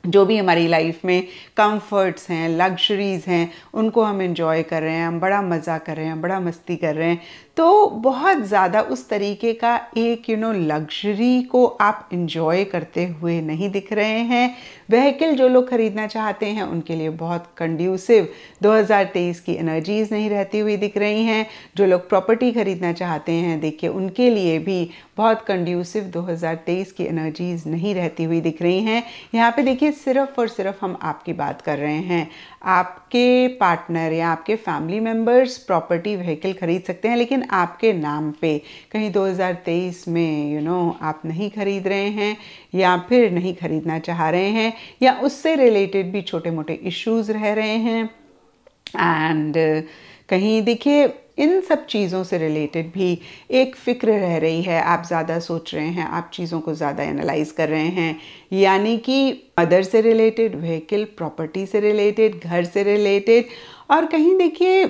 जो भी हमारी लाइफ में कंफर्ट्स हैं लग्जरीज़ हैं उनको हम इन्जॉय कर रहे हैं हम बड़ा मज़ा कर रहे हैं बड़ा मस्ती कर रहे हैं तो बहुत ज़्यादा उस तरीके का एक यू नो लग्जरी को आप इन्जॉय करते हुए नहीं दिख रहे हैं वहीकल जो लोग ख़रीदना चाहते हैं उनके लिए बहुत कंड्यूसिव 2023 की एनर्जीज़ नहीं रहती हुई दिख रही हैं जो लोग प्रॉपर्टी ख़रीदना चाहते हैं देखिए उनके लिए भी बहुत कंड्यूसिव 2023 की एनर्जीज़ नहीं रहती हुई दिख रही हैं यहाँ पे देखिए सिर्फ और सिर्फ हम आपकी बात कर रहे हैं आपके पार्टनर या आपके फैमिली मेम्बर्स प्रॉपर्टी व्हीकल खरीद सकते हैं लेकिन आपके नाम पे कहीं 2023 में यू you नो know, आप नहीं खरीद रहे हैं या फिर नहीं खरीदना चाह रहे हैं या उससे रिलेटेड भी छोटे मोटे इश्यूज रह रहे हैं एंड कहीं देखिए इन सब चीज़ों से रिलेटेड भी एक फ़िक्र रह रही है आप ज़्यादा सोच रहे हैं आप चीज़ों को ज़्यादा एनालाइज कर रहे हैं यानी कि मदर से रिलेटेड व्हीकल प्रॉपर्टी से रिलेटेड घर से रिलेटेड और कहीं देखिए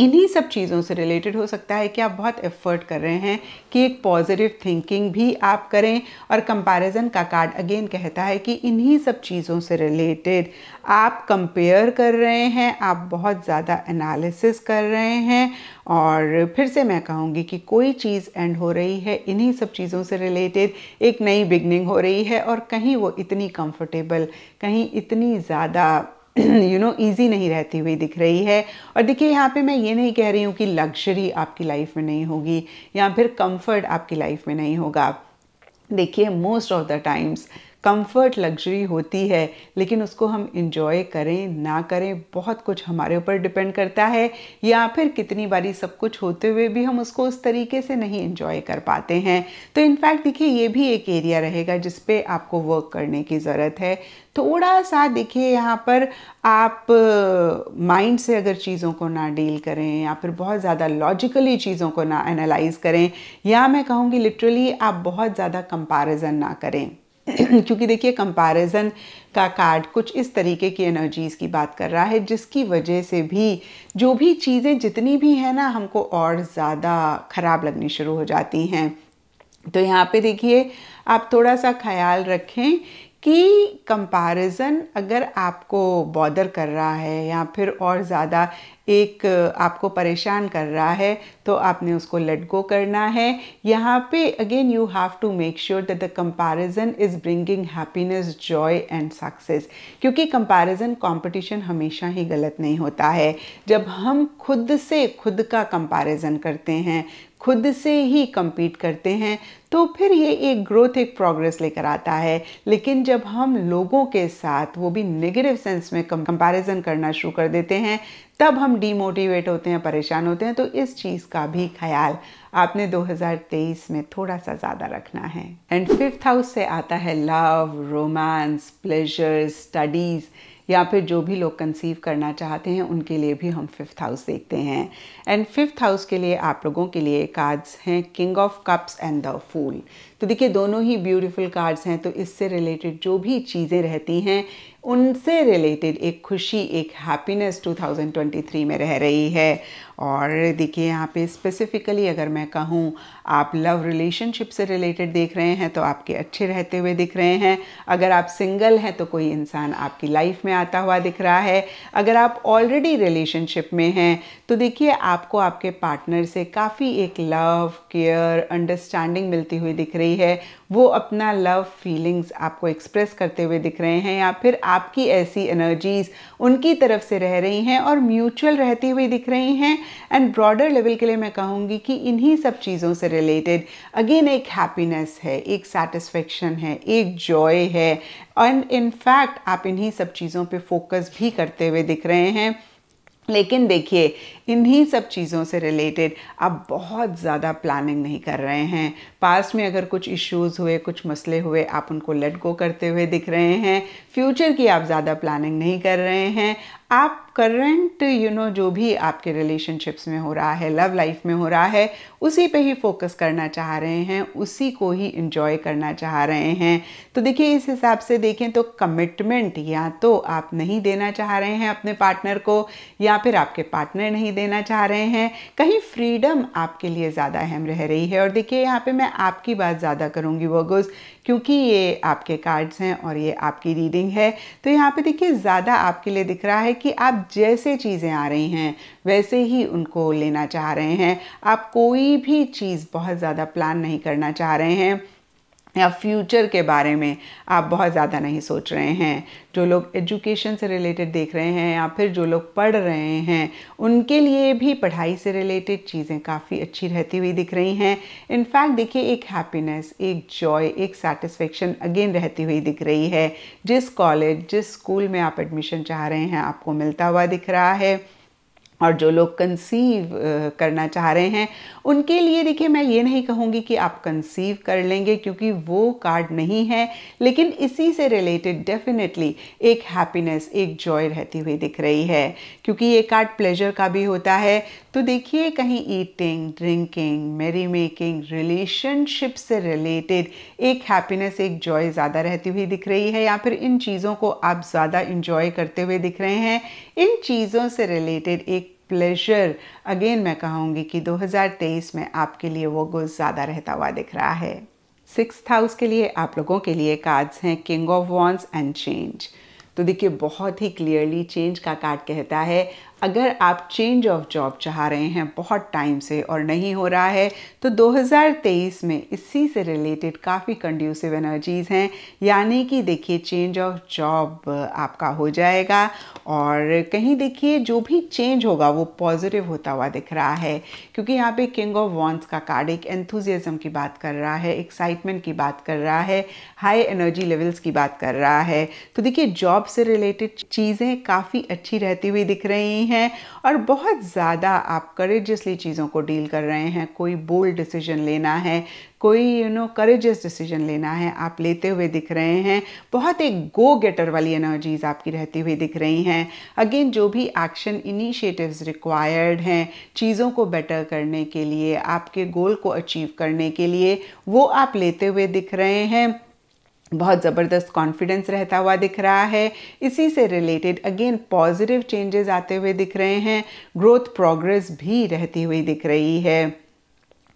इन्हीं सब चीज़ों से रिलेटेड हो सकता है कि आप बहुत एफर्ट कर रहे हैं कि एक पॉजिटिव थिंकिंग भी आप करें और कंपैरिजन का कार्ड अगेन कहता है कि इन्हीं सब चीज़ों से रिलेटेड आप कंपेयर कर रहे हैं आप बहुत ज़्यादा एनालिसिस कर रहे हैं और फिर से मैं कहूँगी कि कोई चीज़ एंड हो रही है इन्हीं सब चीज़ों से रिलेटेड एक नई बिगनिंग हो रही है और कहीं वो इतनी कंफर्टेबल कहीं इतनी ज़्यादा यू नो इजी नहीं रहती हुई दिख रही है और देखिए यहाँ पे मैं ये नहीं कह रही हूँ कि लग्जरी आपकी लाइफ में नहीं होगी या फिर कंफर्ट आपकी लाइफ में नहीं होगा देखिए most of the times comfort luxury होती है लेकिन उसको हम इंजॉय करें ना करें बहुत कुछ हमारे ऊपर डिपेंड करता है या फिर कितनी बारी सब कुछ होते हुए भी हम उसको उस तरीके से नहीं इंजॉय कर पाते हैं तो इनफैक्ट देखिए ये भी एक एरिया रहेगा जिस पे आपको वर्क करने की ज़रूरत है थोड़ा सा देखिए यहाँ पर आप माइंड से अगर चीज़ों को ना डील करें या फिर बहुत ज़्यादा लॉजिकली चीज़ों को ना एनालाइज करें या मैं कहूँगी लिटरली आप बहुत ज़्यादा कंपैरिजन ना करें क्योंकि देखिए कंपैरिजन का कार्ड कुछ इस तरीके की एनर्जीज़ की बात कर रहा है जिसकी वजह से भी जो भी चीज़ें जितनी भी हैं ना हमको और ज़्यादा ख़राब लगनी शुरू हो जाती हैं तो यहाँ पे देखिए आप थोड़ा सा ख्याल रखें कि कंपैरिजन अगर आपको बॉदर कर रहा है या फिर और ज़्यादा एक आपको परेशान कर रहा है तो आपने उसको लेट गो करना है यहाँ पे again you have to make sure that the comparison is bringing happiness joy and success क्योंकि कंपैरिजन कंपटीशन हमेशा ही गलत नहीं होता है जब हम खुद से खुद का कंपैरिजन करते हैं खुद से ही कम्पीट करते हैं तो फिर ये एक ग्रोथ एक प्रोग्रेस लेकर आता है लेकिन जब हम लोगों के साथ वो भी नेगेटिव सेंस में कंपैरिजन करना शुरू कर देते हैं तब हम डीमोटिवेट होते हैं परेशान होते हैं तो इस चीज़ का भी ख्याल आपने 2023 में थोड़ा सा ज़्यादा रखना है एंड फिफ्थ हाउस से आता है लव रोमांस प्लेजर्स स्टडीज़ या फिर जो भी लोग कंसीव करना चाहते हैं उनके लिए भी हम फिफ्थ हाउस देखते हैं एंड फिफ्थ हाउस के लिए आप लोगों के लिए कार्ड्स हैं king of cups and the fool तो देखिए दोनों ही ब्यूटीफुल कार्ड्स हैं तो इससे रिलेटेड जो भी चीज़ें रहती हैं उनसे रिलेटेड एक खुशी एक हैप्पीनेस 2023 में रह रही है और देखिए यहाँ पे स्पेसिफ़िकली अगर मैं कहूँ आप लव रिलेशनशिप से रिलेटेड देख रहे हैं तो आपके अच्छे रहते हुए दिख रहे हैं अगर आप सिंगल हैं तो कोई इंसान आपकी लाइफ में आता हुआ दिख रहा है अगर आप ऑलरेडी रिलेशनशिप में हैं तो देखिए आपको आपके पार्टनर से काफ़ी एक लव केयर अंडरस्टैंडिंग मिलती हुई दिख रही रही है वो अपना लव फीलिंग्स आपको एक्सप्रेस करते हुए दिख रहे हैं या फिर आपकी ऐसी एनर्जीज उनकी तरफ से रह रही हैं और म्यूचुअल रहती हुई दिख रही हैं एंड ब्रॉडर लेवल के लिए मैं कहूँगी कि इन्हीं सब चीज़ों से रिलेटेड अगेन एक हैप्पीनेस है एक सेटिस्फेक्शन है एक जॉय है एंड इनफैक्ट आप इन्हीं सब चीज़ों पर फोकस भी करते हुए दिख रहे हैं लेकिन देखिए इन्हीं सब चीज़ों से रिलेटेड आप बहुत ज़्यादा प्लानिंग नहीं कर रहे हैं पास्ट में अगर कुछ इश्यूज़ हुए कुछ मसले हुए आप उनको लेट गो करते हुए दिख रहे हैं फ्यूचर की आप ज़्यादा प्लानिंग नहीं कर रहे हैं आप करंट यू नो जो भी आपके रिलेशनशिप्स में हो रहा है लव लाइफ में हो रहा है उसी पे ही फोकस करना चाह रहे हैं उसी को ही इंजॉय करना चाह रहे हैं तो देखिए इस हिसाब से देखें तो कमिटमेंट या तो आप नहीं देना चाह रहे हैं अपने पार्टनर को या फिर आपके पार्टनर नहीं देना चाह रहे हैं कहीं फ्रीडम आपके लिए ज़्यादा अहम रह रही है और देखिए यहाँ पे मैं मैं आपकी बात ज़्यादा करूँगी वर्गोस क्योंकि ये आपके कार्ड्स हैं और ये आपकी रीडिंग है तो यहाँ पे देखिए ज़्यादा आपके लिए दिख रहा है कि आप जैसे चीज़ें आ रही हैं वैसे ही उनको लेना चाह रहे हैं आप कोई भी चीज़ बहुत ज़्यादा प्लान नहीं करना चाह रहे हैं या फ्यूचर के बारे में आप बहुत ज़्यादा नहीं सोच रहे हैं जो लोग एजुकेशन से रिलेटेड देख रहे हैं या फिर जो लोग पढ़ रहे हैं उनके लिए भी पढ़ाई से रिलेटेड चीज़ें काफ़ी अच्छी रहती हुई दिख रही हैं इनफैक्ट देखिए एक हैप्पीनेस एक जॉय एक सेटिस्फेक्शन अगेन रहती हुई दिख रही है जिस कॉलेज जिस स्कूल में आप एडमिशन चाह रहे हैं आपको मिलता हुआ दिख रहा है और जो लोग कंसीव करना चाह रहे हैं उनके लिए देखिए मैं ये नहीं कहूँगी कि आप कंसीव कर लेंगे क्योंकि वो कार्ड नहीं है लेकिन इसी से रिलेटेड डेफिनेटली एक हैप्पीनेस एक जॉय रहती हुई दिख रही है क्योंकि ये कार्ड प्लेजर का भी होता है तो देखिए कहीं ईटिंग ड्रिंकिंग मेरी मेकिंग रिलेशनशिप से रिलेटेड एक हैप्पीनेस एक जॉय ज़्यादा रहती हुई दिख रही है या फिर इन चीज़ों को आप ज़्यादा इंजॉय करते हुए दिख रहे हैं इन चीज़ों से रिलेटेड एक प्लेजर अगेन मैं कहूँगी कि 2023 में आपके लिए वो गुज ज़्यादा रहता हुआ दिख रहा है सिक्स हाउस के लिए आप लोगों के लिए कार्ड्स हैं king of wands and change तो देखिए बहुत ही क्लियरली चेंज का कार्ड कहता है अगर आप चेंज ऑफ जॉब चाह रहे हैं बहुत टाइम से और नहीं हो रहा है तो 2023 में इसी से रिलेटेड काफ़ी कंड्यूसिव एनर्जीज़ हैं यानी कि देखिए चेंज ऑफ जॉब आपका हो जाएगा और कहीं देखिए जो भी चेंज होगा वो पॉजिटिव होता हुआ दिख रहा है क्योंकि यहाँ पे किंग ऑफ वॉन्स का कार्ड एक एंथुजियाज़म की बात कर रहा है एक्साइटमेंट की बात कर रहा है हाई एनर्जी लेवल्स की बात कर रहा है तो देखिए जॉब से रिलेटेड चीज़ें काफ़ी अच्छी रहती हुई दिख रही हैं और बहुत ज़्यादा आप करेजसली चीज़ों को डील कर रहे हैं कोई बोल्ड डिसीजन लेना है कोई यू नो करेजस डिसीजन लेना है आप लेते हुए दिख रहे हैं बहुत एक गो गेटर वाली एनर्जीज आपकी रहती हुई दिख रही हैं अगेन जो भी एक्शन इनिशिएटिव्स रिक्वायर्ड हैं चीज़ों को बेटर करने के लिए आपके गोल को अचीव करने के लिए वो आप लेते हुए दिख रहे हैं बहुत ज़बरदस्त कॉन्फिडेंस रहता हुआ दिख रहा है इसी से रिलेटेड अगेन पॉजिटिव चेंजेस आते हुए दिख रहे हैं ग्रोथ प्रोग्रेस भी रहती हुई दिख रही है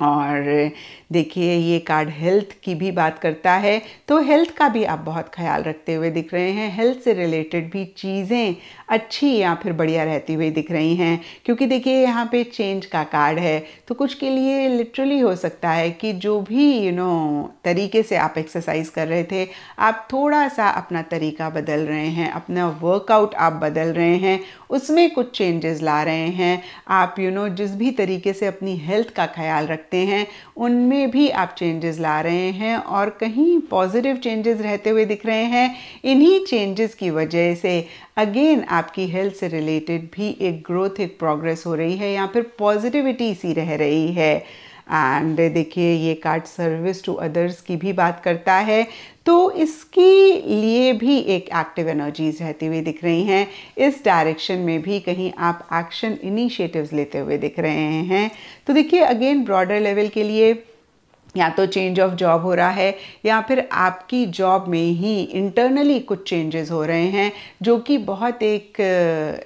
और देखिए ये कार्ड हेल्थ की भी बात करता है तो हेल्थ का भी आप बहुत ख्याल रखते हुए दिख रहे हैं हेल्थ से रिलेटेड भी चीज़ें अच्छी या फिर बढ़िया रहती हुई दिख रही हैं क्योंकि देखिए यहाँ पे चेंज का कार्ड है तो कुछ के लिए लिटरली हो सकता है कि जो भी यू you नो know, तरीके से आप एक्सरसाइज कर रहे थे आप थोड़ा सा अपना तरीका बदल रहे हैं अपना वर्कआउट आप बदल रहे हैं उसमें कुछ चेंजेस ला रहे हैं आप यू you नो know, जिस भी तरीके से अपनी हेल्थ का ख्याल रखते हैं उनमें में भी आप चेंजेस ला रहे हैं और कहीं पॉजिटिव चेंजेस रहते हुए दिख रहे हैं इन्हीं चेंजेस की वजह से अगेन आपकी हेल्थ से रिलेटेड भी एक ग्रोथ एक प्रोग्रेस हो रही है या फिर पॉजिटिविटी सी रह रही है एंड देखिए ये कार्ड सर्विस टू अदर्स की भी बात करता है तो इसके लिए भी एक एक्टिव एनर्जीज रहती हुई दिख रही हैं इस डायरेक्शन में भी कहीं आप एक्शन इनिशिएटिव्स लेते हुए दिख रहे हैं तो देखिए अगेन ब्रॉडर लेवल के लिए या तो चेंज ऑफ जॉब हो रहा है या फिर आपकी जॉब में ही इंटरनली कुछ चेंजेस हो रहे हैं जो कि बहुत एक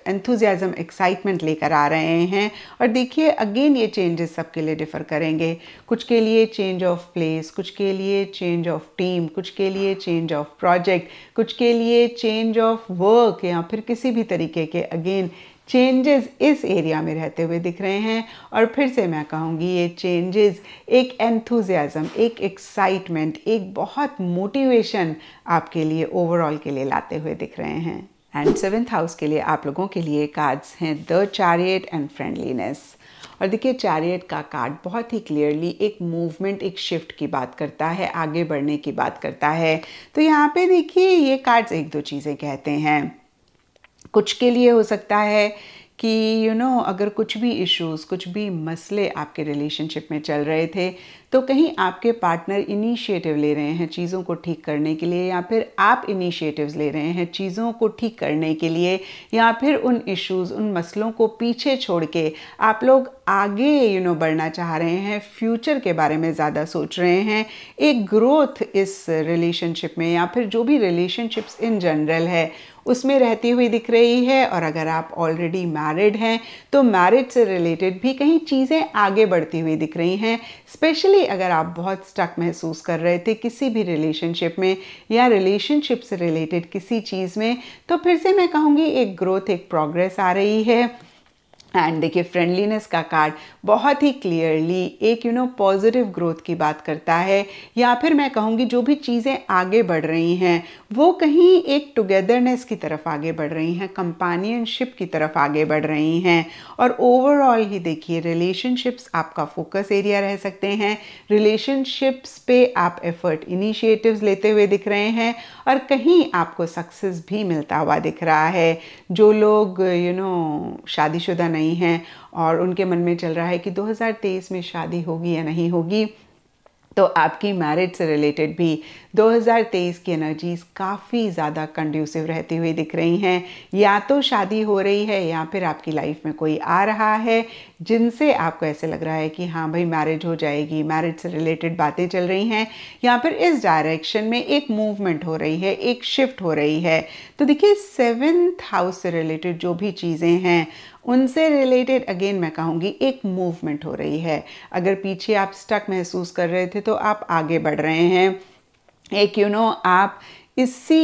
एंथुजियाज़म uh, एक्साइटमेंट लेकर आ रहे हैं और देखिए अगेन ये चेंजेस सबके लिए डिफ़र करेंगे कुछ के लिए चेंज ऑफ प्लेस कुछ के लिए चेंज ऑफ टीम कुछ के लिए चेंज ऑफ प्रोजेक्ट कुछ के लिए चेंज ऑफ वर्क या फिर किसी भी तरीके के अगेन चेंजेस इस एरिया में रहते हुए दिख रहे हैं और फिर से मैं कहूँगी ये चेंजेस एक एंथुजियाज़म एक एक्साइटमेंट एक बहुत मोटिवेशन आपके लिए ओवरऑल के लिए लाते हुए दिख रहे हैं एंड सेवेंथ हाउस के लिए आप लोगों के लिए कार्ड्स हैं द चारियट एंड फ्रेंडलीनेस और देखिए चैरियट का कार्ड बहुत ही क्लियरली एक मूवमेंट एक शिफ्ट की बात करता है आगे बढ़ने की बात करता है तो यहाँ पे देखिए ये कार्ड्स एक दो चीज़ें कहते हैं कुछ के लिए हो सकता है कि यू you नो know, अगर कुछ भी इश्यूज कुछ भी मसले आपके रिलेशनशिप में चल रहे थे तो कहीं आपके पार्टनर इनिशिएटिव ले रहे हैं चीज़ों को ठीक करने के लिए या फिर आप इनिशिएटिव्स ले रहे हैं चीज़ों को ठीक करने के लिए या फिर उन इश्यूज उन मसलों को पीछे छोड़ के आप लोग आगे यू you नो know, बढ़ना चाह रहे हैं फ्यूचर के बारे में ज़्यादा सोच रहे हैं एक ग्रोथ इस रिलेशनशिप में या फिर जो भी रिलेशनशिप्स इन जनरल है उसमें रहती हुई दिख रही है और अगर आप ऑलरेडी मैरिड हैं तो मैरिड से रिलेटेड भी कहीं चीज़ें आगे बढ़ती हुई दिख रही हैं स्पेशली अगर आप बहुत स्टक महसूस कर रहे थे किसी भी रिलेशनशिप में या रिलेशनशिप से रिलेटेड किसी चीज़ में तो फिर से मैं कहूँगी एक ग्रोथ एक प्रोग्रेस आ रही है एंड देखिए फ्रेंडलीनेस का कार्ड बहुत ही क्लियरली एक यू नो पॉजिटिव ग्रोथ की बात करता है या फिर मैं कहूँगी जो भी चीज़ें आगे बढ़ रही हैं वो कहीं एक टुगेदरनेस की तरफ आगे बढ़ रही हैं कंपानियनशिप की तरफ आगे बढ़ रही हैं और ओवरऑल ही देखिए रिलेशनशिप्स आपका फोकस एरिया रह सकते हैं रिलेशनशिप्स पे आप एफर्ट इनिशिएटिव्स लेते हुए दिख रहे हैं और कहीं आपको सक्सेस भी मिलता हुआ दिख रहा है जो लोग यू नो शादीशुदा नहीं हैं और उनके मन में चल रहा है कि 2023 में शादी होगी या नहीं होगी तो आपकी मैरिज से रिलेटेड भी 2023 की एनर्जीज काफ़ी ज़्यादा कंड्यूसिव रहती हुई दिख रही हैं या तो शादी हो रही है या फिर आपकी लाइफ में कोई आ रहा है जिनसे आपको ऐसे लग रहा है कि हाँ भाई मैरिज हो जाएगी मैरिज से रिलेटेड बातें चल रही हैं या फिर इस डायरेक्शन में एक मूवमेंट हो रही है एक शिफ्ट हो रही है तो देखिए सेवेंथ हाउस से रिलेटेड जो भी चीज़ें हैं उनसे रिलेटेड अगेन मैं कहूँगी एक मूवमेंट हो रही है अगर पीछे आप स्टक महसूस कर रहे थे तो आप आगे बढ़ रहे हैं एक यू you नो know, आप इसी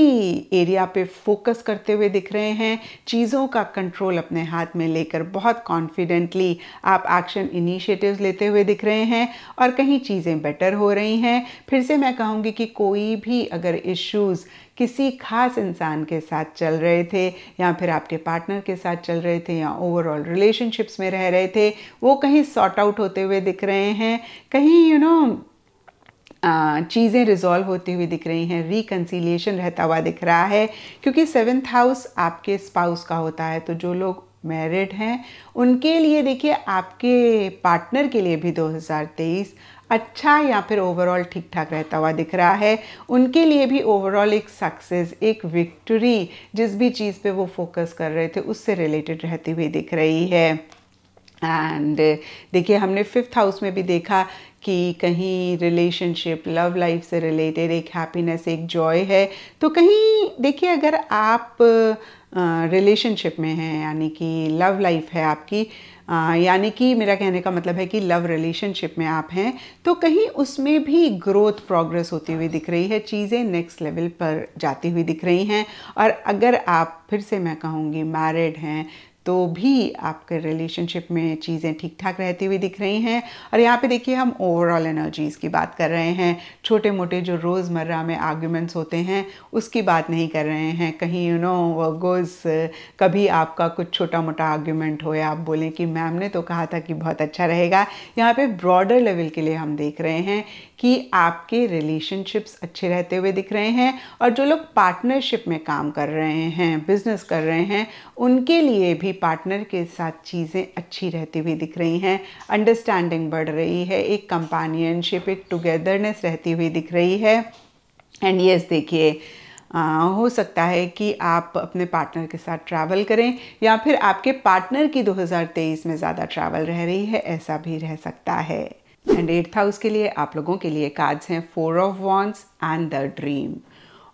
एरिया पे फोकस करते हुए दिख रहे हैं चीज़ों का कंट्रोल अपने हाथ में लेकर बहुत कॉन्फिडेंटली आप एक्शन इनिशिएटिव्स लेते हुए दिख रहे हैं और कहीं चीज़ें बेटर हो रही हैं फिर से मैं कहूँगी कि कोई भी अगर इश्यूज़ किसी खास इंसान के साथ चल रहे थे या फिर आपके पार्टनर के साथ चल रहे थे या ओवरऑल रिलेशनशिप्स में रह रहे थे वो कहीं सॉर्ट आउट होते हुए दिख रहे हैं कहीं यू you नो know, चीज़ें रिजॉल्व होती हुई दिख रही हैं रिकन्सीलिएशन रहता हुआ दिख रहा है क्योंकि सेवन्थ हाउस आपके स्पाउस का होता है तो जो लोग मैरिड हैं उनके लिए देखिए आपके पार्टनर के लिए भी 2023 अच्छा या फिर ओवरऑल ठीक ठाक रहता हुआ दिख रहा है उनके लिए भी ओवरऑल एक सक्सेस एक विक्ट्री जिस भी चीज़ पे वो फोकस कर रहे थे उससे रिलेटेड रहती हुई दिख रही है एंड देखिए हमने फिफ्थ हाउस में भी देखा कि कहीं रिलेशनशिप लव लाइफ से रिलेटेड एक हैप्पीनेस एक जॉय है तो कहीं देखिए अगर आप रिलेशनशिप में हैं यानी कि लव लाइफ है आपकी यानी कि मेरा कहने का मतलब है कि लव रिलेशनशिप में आप हैं तो कहीं उसमें भी ग्रोथ प्रोग्रेस होती हुई दिख रही है चीज़ें नेक्स्ट लेवल पर जाती हुई दिख रही हैं और अगर आप फिर से मैं कहूँगी मैरिड हैं तो भी आपके रिलेशनशिप में चीज़ें ठीक ठाक रहती हुई दिख रही हैं और यहाँ पे देखिए हम ओवरऑल एनर्जीज़ की बात कर रहे हैं छोटे मोटे जो रोज़मर्रा में आर्ग्यूमेंट्स होते हैं उसकी बात नहीं कर रहे हैं कहीं यू नो गोज कभी आपका कुछ छोटा मोटा आर्ग्यूमेंट हो या आप बोलें कि मैम ने तो कहा था कि बहुत अच्छा रहेगा यहाँ पर ब्रॉडर लेवल के लिए हम देख रहे हैं कि आपके रिलेशनशिप्स अच्छे रहते हुए दिख रहे हैं और जो लोग पार्टनरशिप में काम कर रहे हैं बिजनेस कर रहे हैं उनके लिए भी आपके पार्टनर के साथ चीज़ें अच्छी रहती हुई दिख रही हैं अंडरस्टैंडिंग बढ़ रही है एक कंपानियनशिप एक टुगेदरनेस रहती हुई दिख रही है एंड यस देखिए आ, हो सकता है कि आप अपने पार्टनर के साथ ट्रैवल करें या फिर आपके पार्टनर की 2023 में ज़्यादा ट्रैवल रह रही है ऐसा भी रह सकता है एंड एट्थ हाउस के लिए आप लोगों के लिए कार्ड्स हैं four of wands and the dream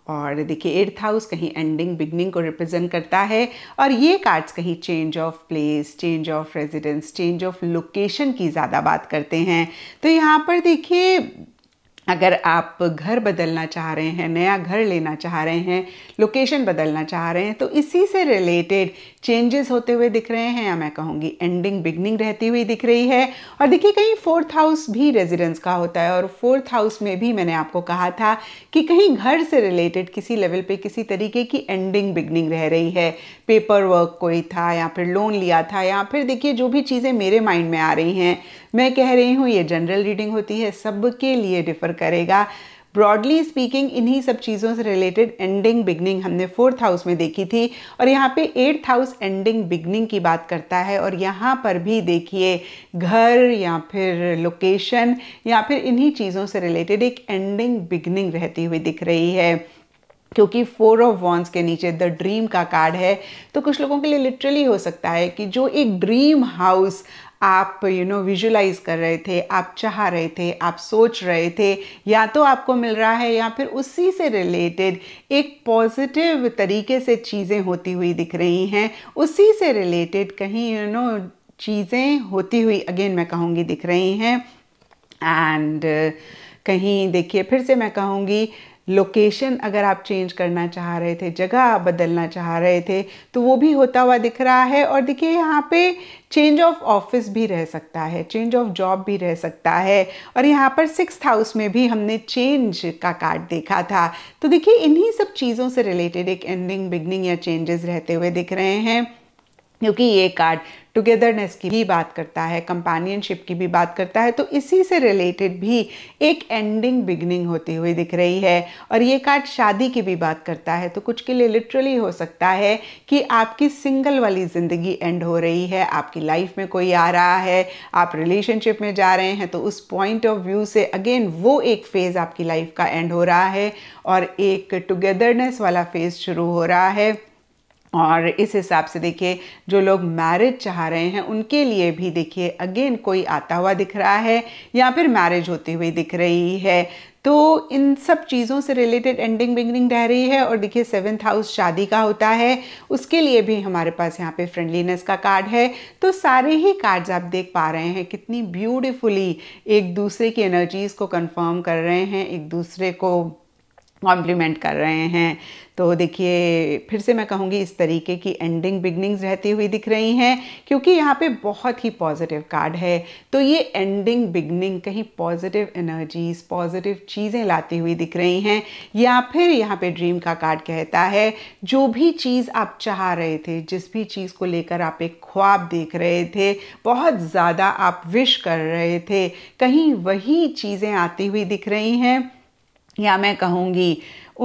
और देखिए एट्थ हाउस कहीं एंडिंग बिगनिंग को रिप्रेजेंट करता है और ये कार्ड्स कहीं change of place change of residence change of location की ज़्यादा बात करते हैं तो यहाँ पर देखिए अगर आप घर बदलना चाह रहे हैं नया घर लेना चाह रहे हैं लोकेशन बदलना चाह रहे हैं तो इसी से रिलेटेड चेंजेस होते हुए दिख रहे हैं या मैं कहूँगी एंडिंग बिगनिंग रहती हुई दिख रही है और देखिए कहीं फोर्थ हाउस भी रेजिडेंस का होता है और फोर्थ हाउस में भी मैंने आपको कहा था कि कहीं घर से रिलेटेड किसी लेवल पे किसी तरीके की एंडिंग बिगनिंग रह रही है पेपर वर्क कोई था या फिर लोन लिया था या फिर देखिए जो भी चीज़ें मेरे माइंड में आ रही हैं मैं कह रही हूँ ये जनरल रीडिंग होती है सबके लिए डिफ़र करेगा ब्रॉडली स्पीकिंग इन्हीं सब चीज़ों से रिलेटेड एंडिंग बिगनिंग हमने फोर्थ हाउस में देखी थी और यहाँ पे एट्थ हाउस एंडिंग बिगनिंग की बात करता है और यहाँ पर भी देखिए घर या फिर लोकेशन या फिर इन्हीं चीज़ों से रिलेटेड एक एंडिंग बिगनिंग रहती हुई दिख रही है क्योंकि फोर ऑफ वॉन्स के नीचे द ड्रीम का कार्ड है तो कुछ लोगों के लिए लिटरली हो सकता है कि जो एक ड्रीम हाउस आप यू नो विजुलाइज कर रहे थे आप चाह रहे थे आप सोच रहे थे या तो आपको मिल रहा है या फिर उसी से रिलेटेड एक पॉजिटिव तरीके से चीज़ें होती हुई दिख रही हैं उसी से रिलेटेड कहीं यू नो चीज़ें होती हुई अगेन मैं कहूँगी दिख रही हैं एंड कहीं देखिए फिर से मैं कहूँगी लोकेशन अगर आप चेंज करना चाह रहे थे जगह आप बदलना चाह रहे थे तो वो भी होता हुआ दिख रहा है और देखिए यहाँ पे चेंज ऑफ ऑफिस भी रह सकता है चेंज ऑफ जॉब भी रह सकता है और यहाँ पर सिक्स हाउस में भी हमने चेंज का कार्ड देखा था तो देखिए इन्हीं सब चीज़ों से रिलेटेड एक एंडिंग बिगनिंग या चेंजेस रहते हुए दिख रहे हैं क्योंकि ये कार्ड टुगेदरनेस की भी बात करता है कंपानियनशिप की भी बात करता है तो इसी से रिलेटेड भी एक एंडिंग बिगनिंग होती हुई दिख रही है और ये कार्ड शादी की भी बात करता है तो कुछ के लिए लिटरली हो सकता है कि आपकी सिंगल वाली ज़िंदगी एंड हो रही है आपकी लाइफ में कोई आ रहा है आप रिलेशनशिप में जा रहे हैं तो उस पॉइंट ऑफ व्यू से अगेन वो एक फ़ेज़ आपकी लाइफ का एंड हो रहा है और एक टुगेदरनेस वाला फेज़ शुरू हो रहा है और इस हिसाब से देखिए जो लोग मैरिज चाह रहे हैं उनके लिए भी देखिए अगेन कोई आता हुआ दिख रहा है या फिर मैरिज होती हुई दिख रही है तो इन सब चीज़ों से रिलेटेड एंडिंग बिगनिंग रह रही है और देखिए सेवन्थ हाउस शादी का होता है उसके लिए भी हमारे पास यहाँ पे फ्रेंडलीनेस का कार्ड है तो सारे ही कार्ड्स आप देख पा रहे हैं कितनी ब्यूटिफुली एक दूसरे की एनर्जीज़ को कन्फर्म कर रहे हैं एक दूसरे को कॉम्प्लीमेंट कर रहे हैं तो देखिए फिर से मैं कहूँगी इस तरीके की एंडिंग बिगनिंग्स रहती हुई दिख रही हैं क्योंकि यहाँ पे बहुत ही पॉजिटिव कार्ड है तो ये एंडिंग बिगनिंग कहीं पॉजिटिव एनर्जीज पॉजिटिव चीज़ें लाती हुई दिख रही हैं या फिर यहाँ पे ड्रीम का कार्ड कहता है जो भी चीज़ आप चाह रहे थे जिस भी चीज़ को लेकर आप एक ख्वाब देख रहे थे बहुत ज़्यादा आप विश कर रहे थे कहीं वही चीज़ें आती हुई दिख रही हैं या मैं कहूँगी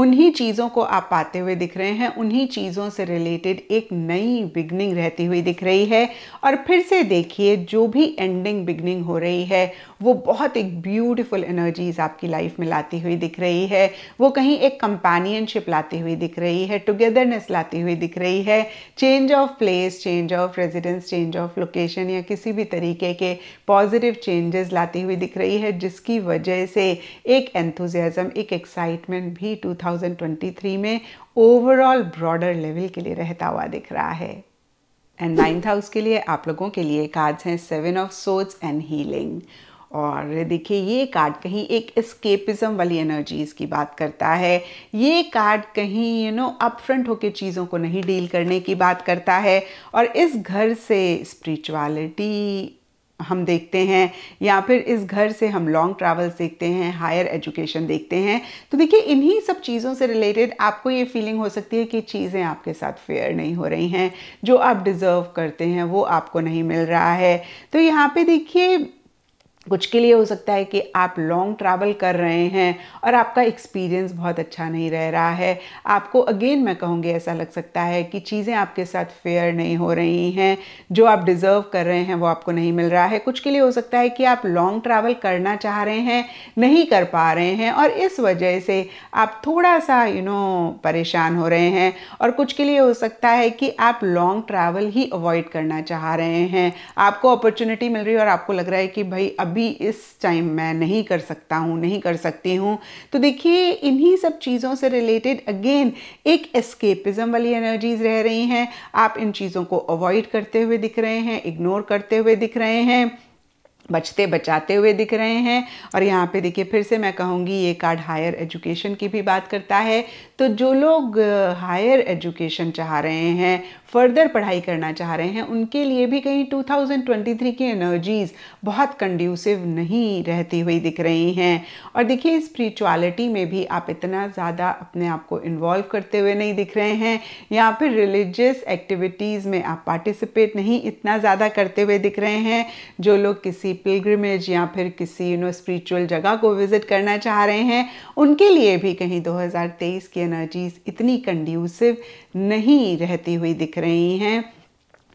उन्हीं चीज़ों को आप पाते हुए दिख रहे हैं उन्हीं चीज़ों से रिलेटेड एक नई बिगनिंग रहती हुई दिख रही है और फिर से देखिए जो भी एंडिंग बिगनिंग हो रही है वो बहुत एक ब्यूटीफुल एनर्जीज आपकी लाइफ में लाती हुई दिख रही है वो कहीं एक कंपेनियनशिप लाती हुई दिख रही है टुगेदरनेस लाती हुई दिख रही है change of place change of residence change of location या किसी भी तरीके के पॉजिटिव चेंजेस लाती हुई दिख रही है जिसकी वजह से एक एंथुजियाज़म एक एक्साइटमेंट भी टू 2023 में ओवरऑल ब्रॉडर लेवल के लिए रहता हुआ दिख रहा है एंड नाइन्थ हाउस के लिए आप लोगों के लिए कार्ड्स हैं सेवन ऑफ सोच एंड हीलिंग और देखिए ये कार्ड कहीं एक स्केपिज्म वाली एनर्जीज की बात करता है ये कार्ड कहीं यू नो अपफ्रंट होकर चीज़ों को नहीं डील करने की बात करता है और इस घर से स्पिरिचुअलिटी हम देखते हैं या फिर इस घर से हम लॉन्ग ट्रैवल्स देखते हैं हायर एजुकेशन देखते हैं तो देखिए इन्हीं सब चीज़ों से रिलेटेड आपको ये फीलिंग हो सकती है कि चीज़ें आपके साथ फेयर नहीं हो रही हैं जो आप डिज़र्व करते हैं वो आपको नहीं मिल रहा है तो यहाँ पे देखिए कुछ के लिए हो सकता है कि आप लॉन्ग ट्रैवल कर रहे हैं और आपका एक्सपीरियंस बहुत अच्छा नहीं रह रहा है आपको अगेन मैं कहूँगी ऐसा लग सकता है कि चीज़ें आपके साथ फेयर नहीं हो रही हैं जो आप डिज़र्व कर रहे हैं वो आपको नहीं मिल रहा है कुछ के लिए हो सकता है कि आप लॉन्ग ट्रैवल करना चाह रहे हैं नहीं कर पा रहे हैं और इस वजह से आप थोड़ा सा यू you नो know, परेशान हो रहे हैं और कुछ के लिए हो सकता है कि आप लॉन्ग ट्रैवल ही अवॉइड करना चाह रहे हैं आपको अपॉर्चुनिटी मिल रही है और आपको लग रहा है कि भाई अब अभी इस टाइम मैं नहीं कर सकता हूँ नहीं कर सकती हूँ तो देखिए इन्हीं सब चीज़ों से रिलेटेड अगेन एक एस्केपिज्म वाली एनर्जीज रह रही हैं आप इन चीज़ों को अवॉइड करते हुए दिख रहे हैं इग्नोर करते हुए दिख रहे हैं बचते बचाते हुए दिख रहे हैं और यहाँ पे देखिए फिर से मैं कहूँगी ये कार्ड हायर एजुकेशन की भी बात करता है तो जो लोग हायर एजुकेशन चाह रहे हैं फर्दर पढ़ाई करना चाह रहे हैं उनके लिए भी कहीं 2023 की एनर्जीज़ बहुत कंड्यूसिव नहीं रहती हुई दिख रही हैं और देखिए स्पिरिचुअलिटी में भी आप इतना ज़्यादा अपने आप को इन्वॉल्व करते हुए नहीं दिख रहे हैं या फिर रिलीजियस एक्टिविटीज़ में आप पार्टिसिपेट नहीं इतना ज़्यादा करते हुए दिख रहे हैं जो लोग किसी पिलग्रिमेज या फिर किसी यू नो स्पिरिचुअल जगह को विजिट करना चाह रहे हैं उनके लिए भी कहीं 2023 की एनर्जीज इतनी कंड्यूसिव नहीं रहती हुई दिख रही हैं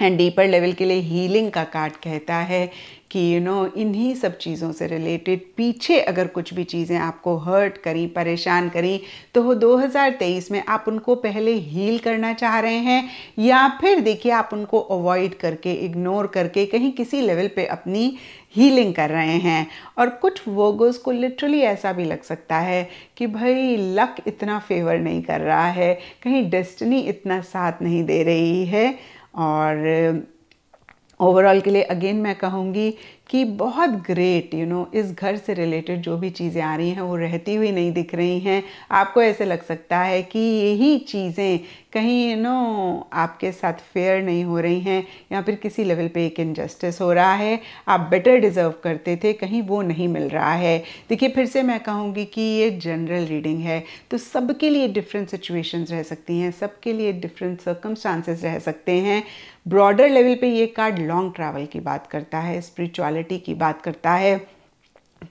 एंड डीपर लेवल के लिए हीलिंग का कार्ड कहता है कि यू you नो know, इन्हीं सब चीज़ों से रिलेटेड पीछे अगर कुछ भी चीज़ें आपको हर्ट करी परेशान करी तो वो 2023 में आप उनको पहले हील करना चाह रहे हैं या फिर देखिए आप उनको अवॉइड करके इग्नोर करके कहीं किसी लेवल पे अपनी हीलिंग कर रहे हैं और कुछ वोगोस को लिटरली ऐसा भी लग सकता है कि भाई लक इतना फेवर नहीं कर रहा है कहीं डेस्टिनी इतना साथ नहीं दे रही है और ओवरऑल के लिए अगेन मैं कहूँगी कि बहुत ग्रेट यू नो इस घर से रिलेटेड जो भी चीज़ें आ रही हैं वो रहती हुई नहीं दिख रही हैं आपको ऐसे लग सकता है कि यही चीज़ें कहीं यू नो आपके साथ फेयर नहीं हो रही हैं या फिर किसी लेवल पे एक इनजस्टिस हो रहा है आप बेटर डिज़र्व करते थे कहीं वो नहीं मिल रहा है देखिए फिर से मैं कहूँगी कि ये जनरल रीडिंग है तो सबके लिए डिफरेंट सिचुएशंस रह सकती हैं सबके लिए डिफरेंट सर्कमस्टांसेस रह सकते हैं ब्रॉडर लेवल पे ये कार्ड लॉन्ग ट्रैवल की बात करता है स्पिरिचुअलिटी की बात करता है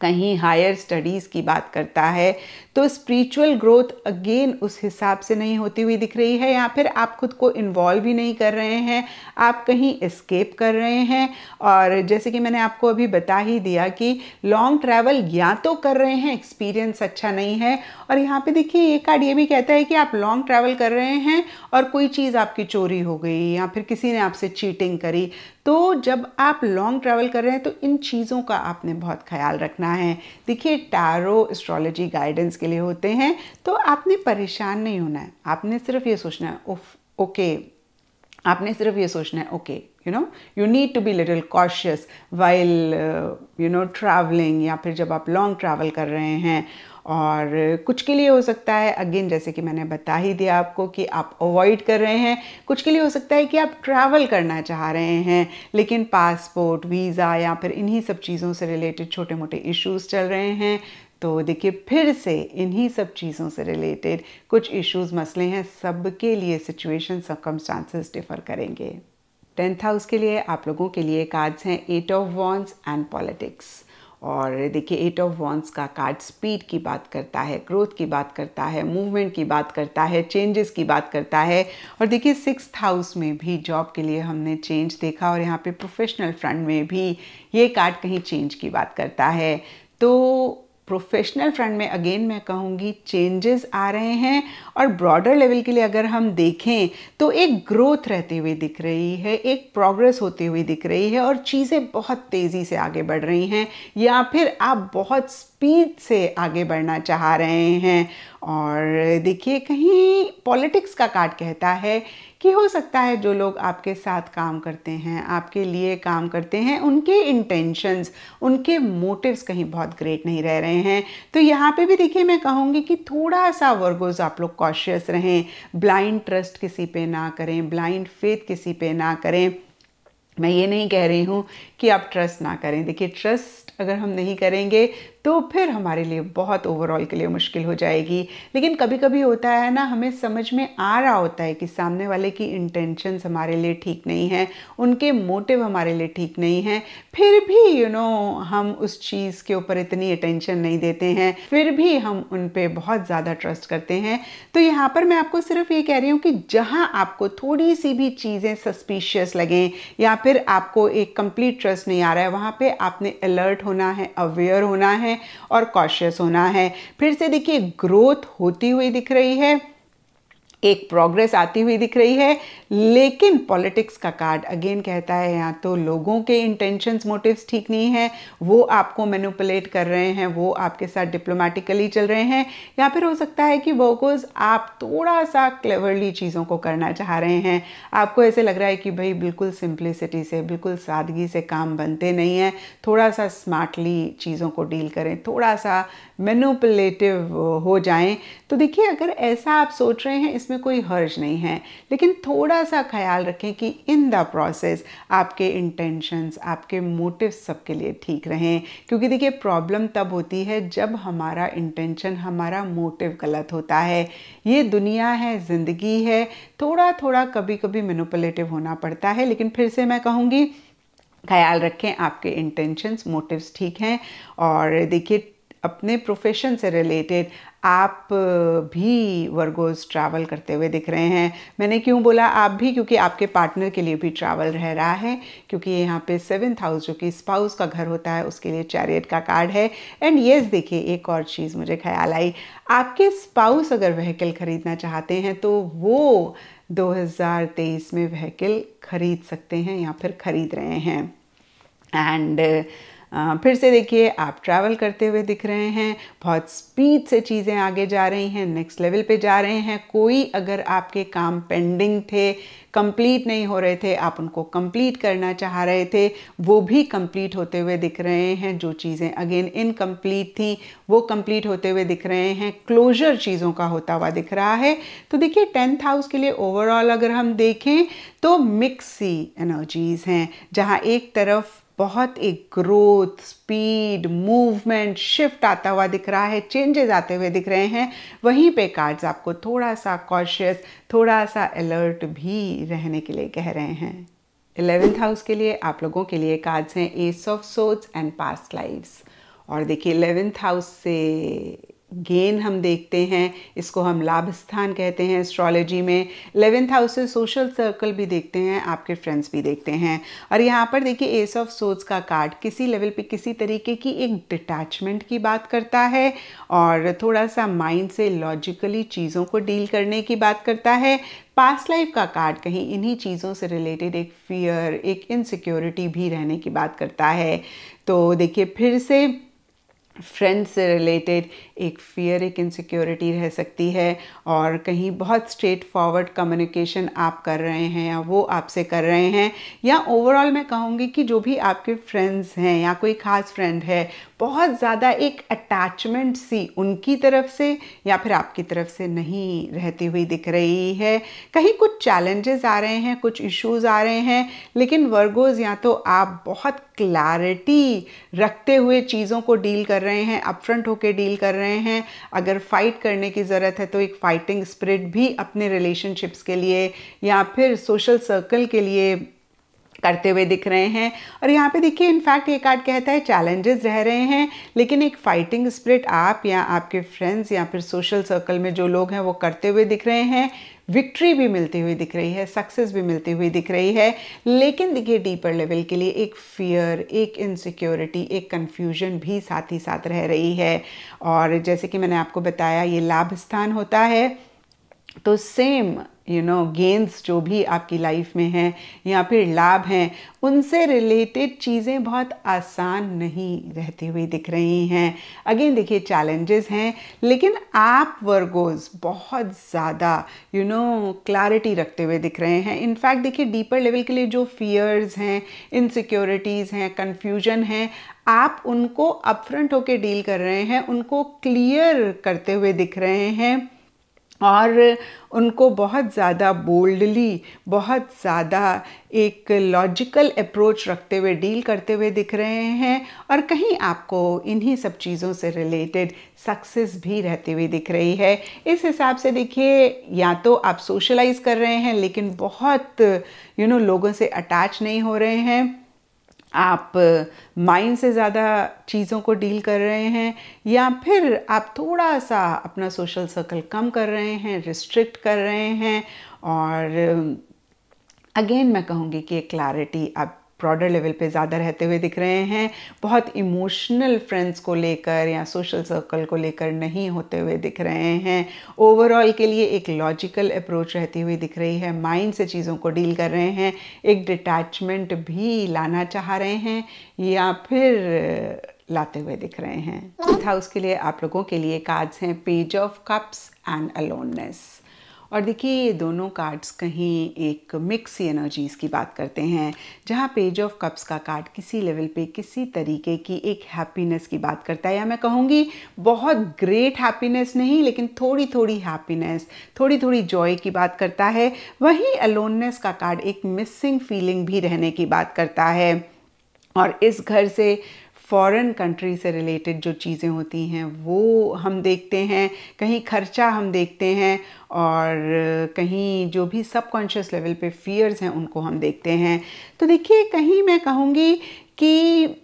कहीं हायर स्टडीज़ की बात करता है तो स्पिरिचुअल ग्रोथ अगेन उस हिसाब से नहीं होती हुई दिख रही है या फिर आप खुद को इन्वॉल्व भी नहीं कर रहे हैं आप कहीं इस्केप कर रहे हैं और जैसे कि मैंने आपको अभी बता ही दिया कि लॉन्ग ट्रैवल या तो कर रहे हैं एक्सपीरियंस अच्छा नहीं है और यहाँ पे देखिए ये कार्ड ये भी कहता है कि आप लॉन्ग ट्रैवल कर रहे हैं और कोई चीज़ आपकी चोरी हो गई या फिर किसी ने आपसे चीटिंग करी तो जब आप लॉन्ग ट्रैवल कर रहे हैं तो इन चीज़ों का आपने बहुत ख्याल रखना है देखिए टैरो एस्ट्रोलॉजी गाइडेंस के लिए होते हैं तो आपने परेशान नहीं होना है आपने सिर्फ ये सोचना है उफ ओके आपने सिर्फ ये सोचना है okay you know you need to be little cautious while you know travelling या फिर जब आप लॉन्ग ट्रैवल कर रहे हैं और कुछ के लिए हो सकता है अगेन जैसे कि मैंने बता ही दिया आपको कि आप अवॉइड कर रहे हैं कुछ के लिए हो सकता है कि आप ट्रैवल करना चाह रहे हैं लेकिन पासपोर्ट वीज़ा या फिर इन्हीं सब चीज़ों से रिलेटेड छोटे मोटे इश्यूज़ चल रहे हैं तो देखिए फिर से इन्हीं सब चीज़ों से रिलेटेड कुछ इश्यूज मसले हैं सबके लिए सिचुएशन सर्कमस्टांसेस डिफर करेंगे टेंथ हाउस के लिए आप लोगों के लिए कार्ड्स हैं eight of wands and politics और देखिए एट ऑफ वॉन्स का कार्ड स्पीड की बात करता है ग्रोथ की बात करता है मूवमेंट की बात करता है चेंजेस की बात करता है और देखिए सिक्स हाउस में भी जॉब के लिए हमने चेंज देखा और यहाँ पे प्रोफेशनल फ्रंट में भी ये कार्ड कहीं चेंज की बात करता है तो प्रोफेशनल फ्रंट में अगेन मैं कहूँगी चेंजेस आ रहे हैं और ब्रॉडर लेवल के लिए अगर हम देखें तो एक ग्रोथ रहते हुए दिख रही है एक प्रोग्रेस होते हुए दिख रही है और चीज़ें बहुत तेज़ी से आगे बढ़ रही हैं या फिर आप बहुत स्पीड से आगे बढ़ना चाह रहे हैं और देखिए कहीं पॉलिटिक्स का कार्ड कहता है कि हो सकता है जो लोग आपके साथ काम करते हैं आपके लिए काम करते हैं उनके इंटेंशंस उनके मोटिव्स कहीं बहुत ग्रेट नहीं रह रहे हैं तो यहाँ पे भी देखिए मैं कहूँगी कि थोड़ा सा वर्गोज आप लोग कॉशियस रहें ब्लाइंड ट्रस्ट किसी पे ना करें ब्लाइंड फेथ किसी पे ना करें मैं ये नहीं कह रही हूँ कि आप ट्रस्ट ना करें देखिए ट्रस्ट अगर हम नहीं करेंगे तो फिर हमारे लिए बहुत ओवरऑल के लिए मुश्किल हो जाएगी लेकिन कभी कभी होता है ना हमें समझ में आ रहा होता है कि सामने वाले की इंटेंशंस हमारे लिए ठीक नहीं है उनके मोटिव हमारे लिए ठीक नहीं है फिर भी यू you नो know, हम उस चीज़ के ऊपर इतनी अटेंशन नहीं देते हैं फिर भी हम उन पर बहुत ज़्यादा ट्रस्ट करते हैं तो यहाँ पर मैं आपको सिर्फ ये कह रही हूँ कि जहाँ आपको थोड़ी सी भी चीज़ें सस्पिशियस लगें या फिर आपको एक कंप्लीट ट्रस्ट नहीं आ रहा है वहाँ पर आपने अलर्ट होना है अवेयर होना है और कॉशियस होना है फिर से देखिए ग्रोथ होती हुई दिख रही है एक प्रोग्रेस आती हुई दिख रही है लेकिन पॉलिटिक्स का कार्ड अगेन कहता है यहाँ तो लोगों के इंटेंशंस मोटिव्स ठीक नहीं हैं वो आपको मैनुपलेट कर रहे हैं वो आपके साथ डिप्लोमेटिकली चल रहे हैं या फिर हो सकता है कि वर्कर्स आप थोड़ा सा क्लेवरली चीज़ों को करना चाह रहे हैं आपको ऐसे लग रहा है कि भाई बिल्कुल सिंप्लिसिटी से बिल्कुल सादगी से काम बनते नहीं हैं थोड़ा सा स्मार्टली चीज़ों को डील करें थोड़ा सा मैनुपलेटिव हो जाएं तो देखिए अगर ऐसा आप सोच रहे हैं इस इसमें कोई हर्ज नहीं है लेकिन थोड़ा सा ख्याल रखें कि इन द प्रोसेस आपके इंटेंशंस आपके मोटिव सबके लिए ठीक रहें क्योंकि देखिए प्रॉब्लम तब होती है जब हमारा इंटेंशन हमारा मोटिव गलत होता है ये दुनिया है ज़िंदगी है थोड़ा थोड़ा कभी कभी मेनुपलेटिव होना पड़ता है लेकिन फिर से मैं कहूँगी ख्याल रखें आपके इंटेंशंस मोटिव्स ठीक हैं और देखिए अपने प्रोफेशन से रिलेटेड आप भी वर्गोज ट्रैवल करते हुए दिख रहे हैं मैंने क्यों बोला आप भी क्योंकि आपके पार्टनर के लिए भी ट्रैवल रह रहा है क्योंकि यहाँ पे सेवेंथ हाउस जो कि स्पाउस का घर होता है उसके लिए चैरियट का कार्ड है एंड येस देखिए एक और चीज़ मुझे ख्याल आई आपके स्पाउस अगर व्हीकल ख़रीदना चाहते हैं तो वो 2023 में व्हीकल ख़रीद सकते हैं या फिर ख़रीद रहे हैं एंड uh, फिर से देखिए आप ट्रैवल करते हुए दिख रहे हैं बहुत स्पीड से चीज़ें आगे जा रही हैं नेक्स्ट लेवल पे जा रहे हैं कोई अगर आपके काम पेंडिंग थे कंप्लीट नहीं हो रहे थे आप उनको कंप्लीट करना चाह रहे थे वो भी कंप्लीट होते हुए दिख रहे हैं जो चीज़ें अगेन इनकम्प्लीट थी वो कंप्लीट होते हुए दिख रहे हैं क्लोजर चीज़ों का होता हुआ दिख रहा है तो देखिए टेंथ हाउस के लिए ओवरऑल अगर हम देखें तो मिक्सी एनर्जीज़ हैं जहाँ एक तरफ बहुत एक ग्रोथ स्पीड मूवमेंट शिफ्ट आता हुआ दिख रहा है चेंजेस आते हुए दिख रहे हैं वहीं पे कार्ड्स आपको थोड़ा सा कॉशियस थोड़ा सा अलर्ट भी रहने के लिए कह रहे हैं इलेवेंथ हाउस के लिए आप लोगों के लिए कार्ड्स हैं एस ऑफ सोच एंड पास्ट लाइफ्स और देखिए इलेवेंथ हाउस से गेन हम देखते हैं इसको हम लाभ स्थान कहते हैं एस्ट्रोलॉजी में इलेवेंथ हाउस से सोशल सर्कल भी देखते हैं आपके फ्रेंड्स भी देखते हैं और यहाँ पर देखिए एस ऑफ सोच का कार्ड किसी लेवल पे किसी तरीके की एक डिटैचमेंट की बात करता है और थोड़ा सा माइंड से लॉजिकली चीज़ों को डील करने की बात करता है पास्ट लाइफ का कार्ड कहीं इन्हीं चीज़ों से रिलेटेड एक फियर एक इनसिक्योरिटी भी रहने की बात करता है तो देखिए फिर से फ्रेंड से रिलेटेड एक फियर एक इनसिक्योरिटी रह सकती है और कहीं बहुत स्ट्रेट फॉरवर्ड कम्युनिकेशन आप कर रहे हैं या वो आपसे कर रहे हैं या ओवरऑल मैं कहूँगी कि जो भी आपके फ्रेंड्स हैं या कोई ख़ास फ्रेंड है बहुत ज़्यादा एक अटैचमेंट सी उनकी तरफ से या फिर आपकी तरफ से नहीं रहती हुई दिख रही है कहीं कुछ चैलेंजेस आ रहे हैं कुछ इश्यूज आ रहे हैं लेकिन वर्गोज़ या तो आप बहुत क्लैरिटी रखते हुए चीज़ों को डील कर रहे हैं अपफ्रंट होकर डील कर रहे हैं अगर फाइट करने की ज़रूरत है तो एक फाइटिंग स्पिरिट भी अपने रिलेशनशिप्स के लिए या फिर सोशल सर्कल के लिए करते हुए दिख रहे हैं और यहाँ पे देखिए इनफैक्ट ये कार्ड कहता है चैलेंजेस रह रहे हैं लेकिन एक फाइटिंग स्पिरिट आप या आपके फ्रेंड्स या फिर सोशल सर्कल में जो लोग हैं वो करते हुए दिख रहे हैं विक्ट्री भी मिलती हुई दिख रही है सक्सेस भी मिलती हुई दिख रही है लेकिन देखिए डीपर लेवल के लिए एक फियर एक इनसिक्योरिटी एक कन्फ्यूजन भी साथ ही साथ रह रही है और जैसे कि मैंने आपको बताया ये लाभ स्थान होता है तो सेम यू नो गेंस जो भी आपकी लाइफ में हैं या फिर लाभ हैं उनसे रिलेटेड चीज़ें बहुत आसान नहीं रहती हुई दिख रही हैं अगेन देखिए चैलेंजेस हैं लेकिन आप वर्गोज बहुत ज़्यादा यू नो क्लैरिटी रखते हुए दिख रहे हैं इनफैक्ट देखिए डीपर लेवल के लिए जो फियर्स हैं इनसिक्योरिटीज़ हैं कन्फ्यूजन हैं आप उनको अपफ्रंट होकर डील कर रहे हैं उनको क्लियर करते हुए दिख रहे हैं और उनको बहुत ज़्यादा बोल्डली बहुत ज़्यादा एक लॉजिकल अप्रोच रखते हुए डील करते हुए दिख रहे हैं और कहीं आपको इन्हीं सब चीज़ों से रिलेटेड सक्सेस भी रहती हुई दिख रही है इस हिसाब से देखिए या तो आप सोशलाइज़ कर रहे हैं लेकिन बहुत यू you नो know, लोगों से अटैच नहीं हो रहे हैं आप माइंड से ज़्यादा चीज़ों को डील कर रहे हैं या फिर आप थोड़ा सा अपना सोशल सर्कल कम कर रहे हैं रिस्ट्रिक्ट कर रहे हैं और अगेन मैं कहूँगी कि क्लैरिटी आप ब्रॉडर लेवल पे ज़्यादा रहते हुए दिख रहे हैं बहुत इमोशनल फ्रेंड्स को लेकर या सोशल सर्कल को लेकर नहीं होते हुए दिख रहे हैं ओवरऑल के लिए एक लॉजिकल अप्रोच रहती हुई दिख रही है माइंड से चीज़ों को डील कर रहे हैं एक डिटैचमेंट भी लाना चाह रहे हैं या फिर लाते हुए दिख रहे हैं हाउस के लिए आप लोगों के लिए कार्ड्स हैं page of cups and aloneness और देखिए ये दोनों कार्ड्स कहीं एक मिक्स एनर्जीज़ की बात करते हैं जहाँ पेज ऑफ कप्स का कार्ड किसी लेवल पे किसी तरीके की एक हैप्पीनेस की बात करता है या मैं कहूँगी बहुत ग्रेट हैप्पीनेस नहीं लेकिन थोड़ी थोड़ी हैप्पीनेस थोड़ी थोड़ी जॉय की बात करता है वहीं अलोननेस का कार्ड एक मिसिंग फीलिंग भी रहने की बात करता है और इस घर से फ़ॉरेन कंट्री से रिलेटेड जो चीज़ें होती हैं वो हम देखते हैं कहीं खर्चा हम देखते हैं और कहीं जो भी सबकॉन्शियस लेवल पे फियर्स हैं उनको हम देखते हैं तो देखिए कहीं मैं कहूँगी कि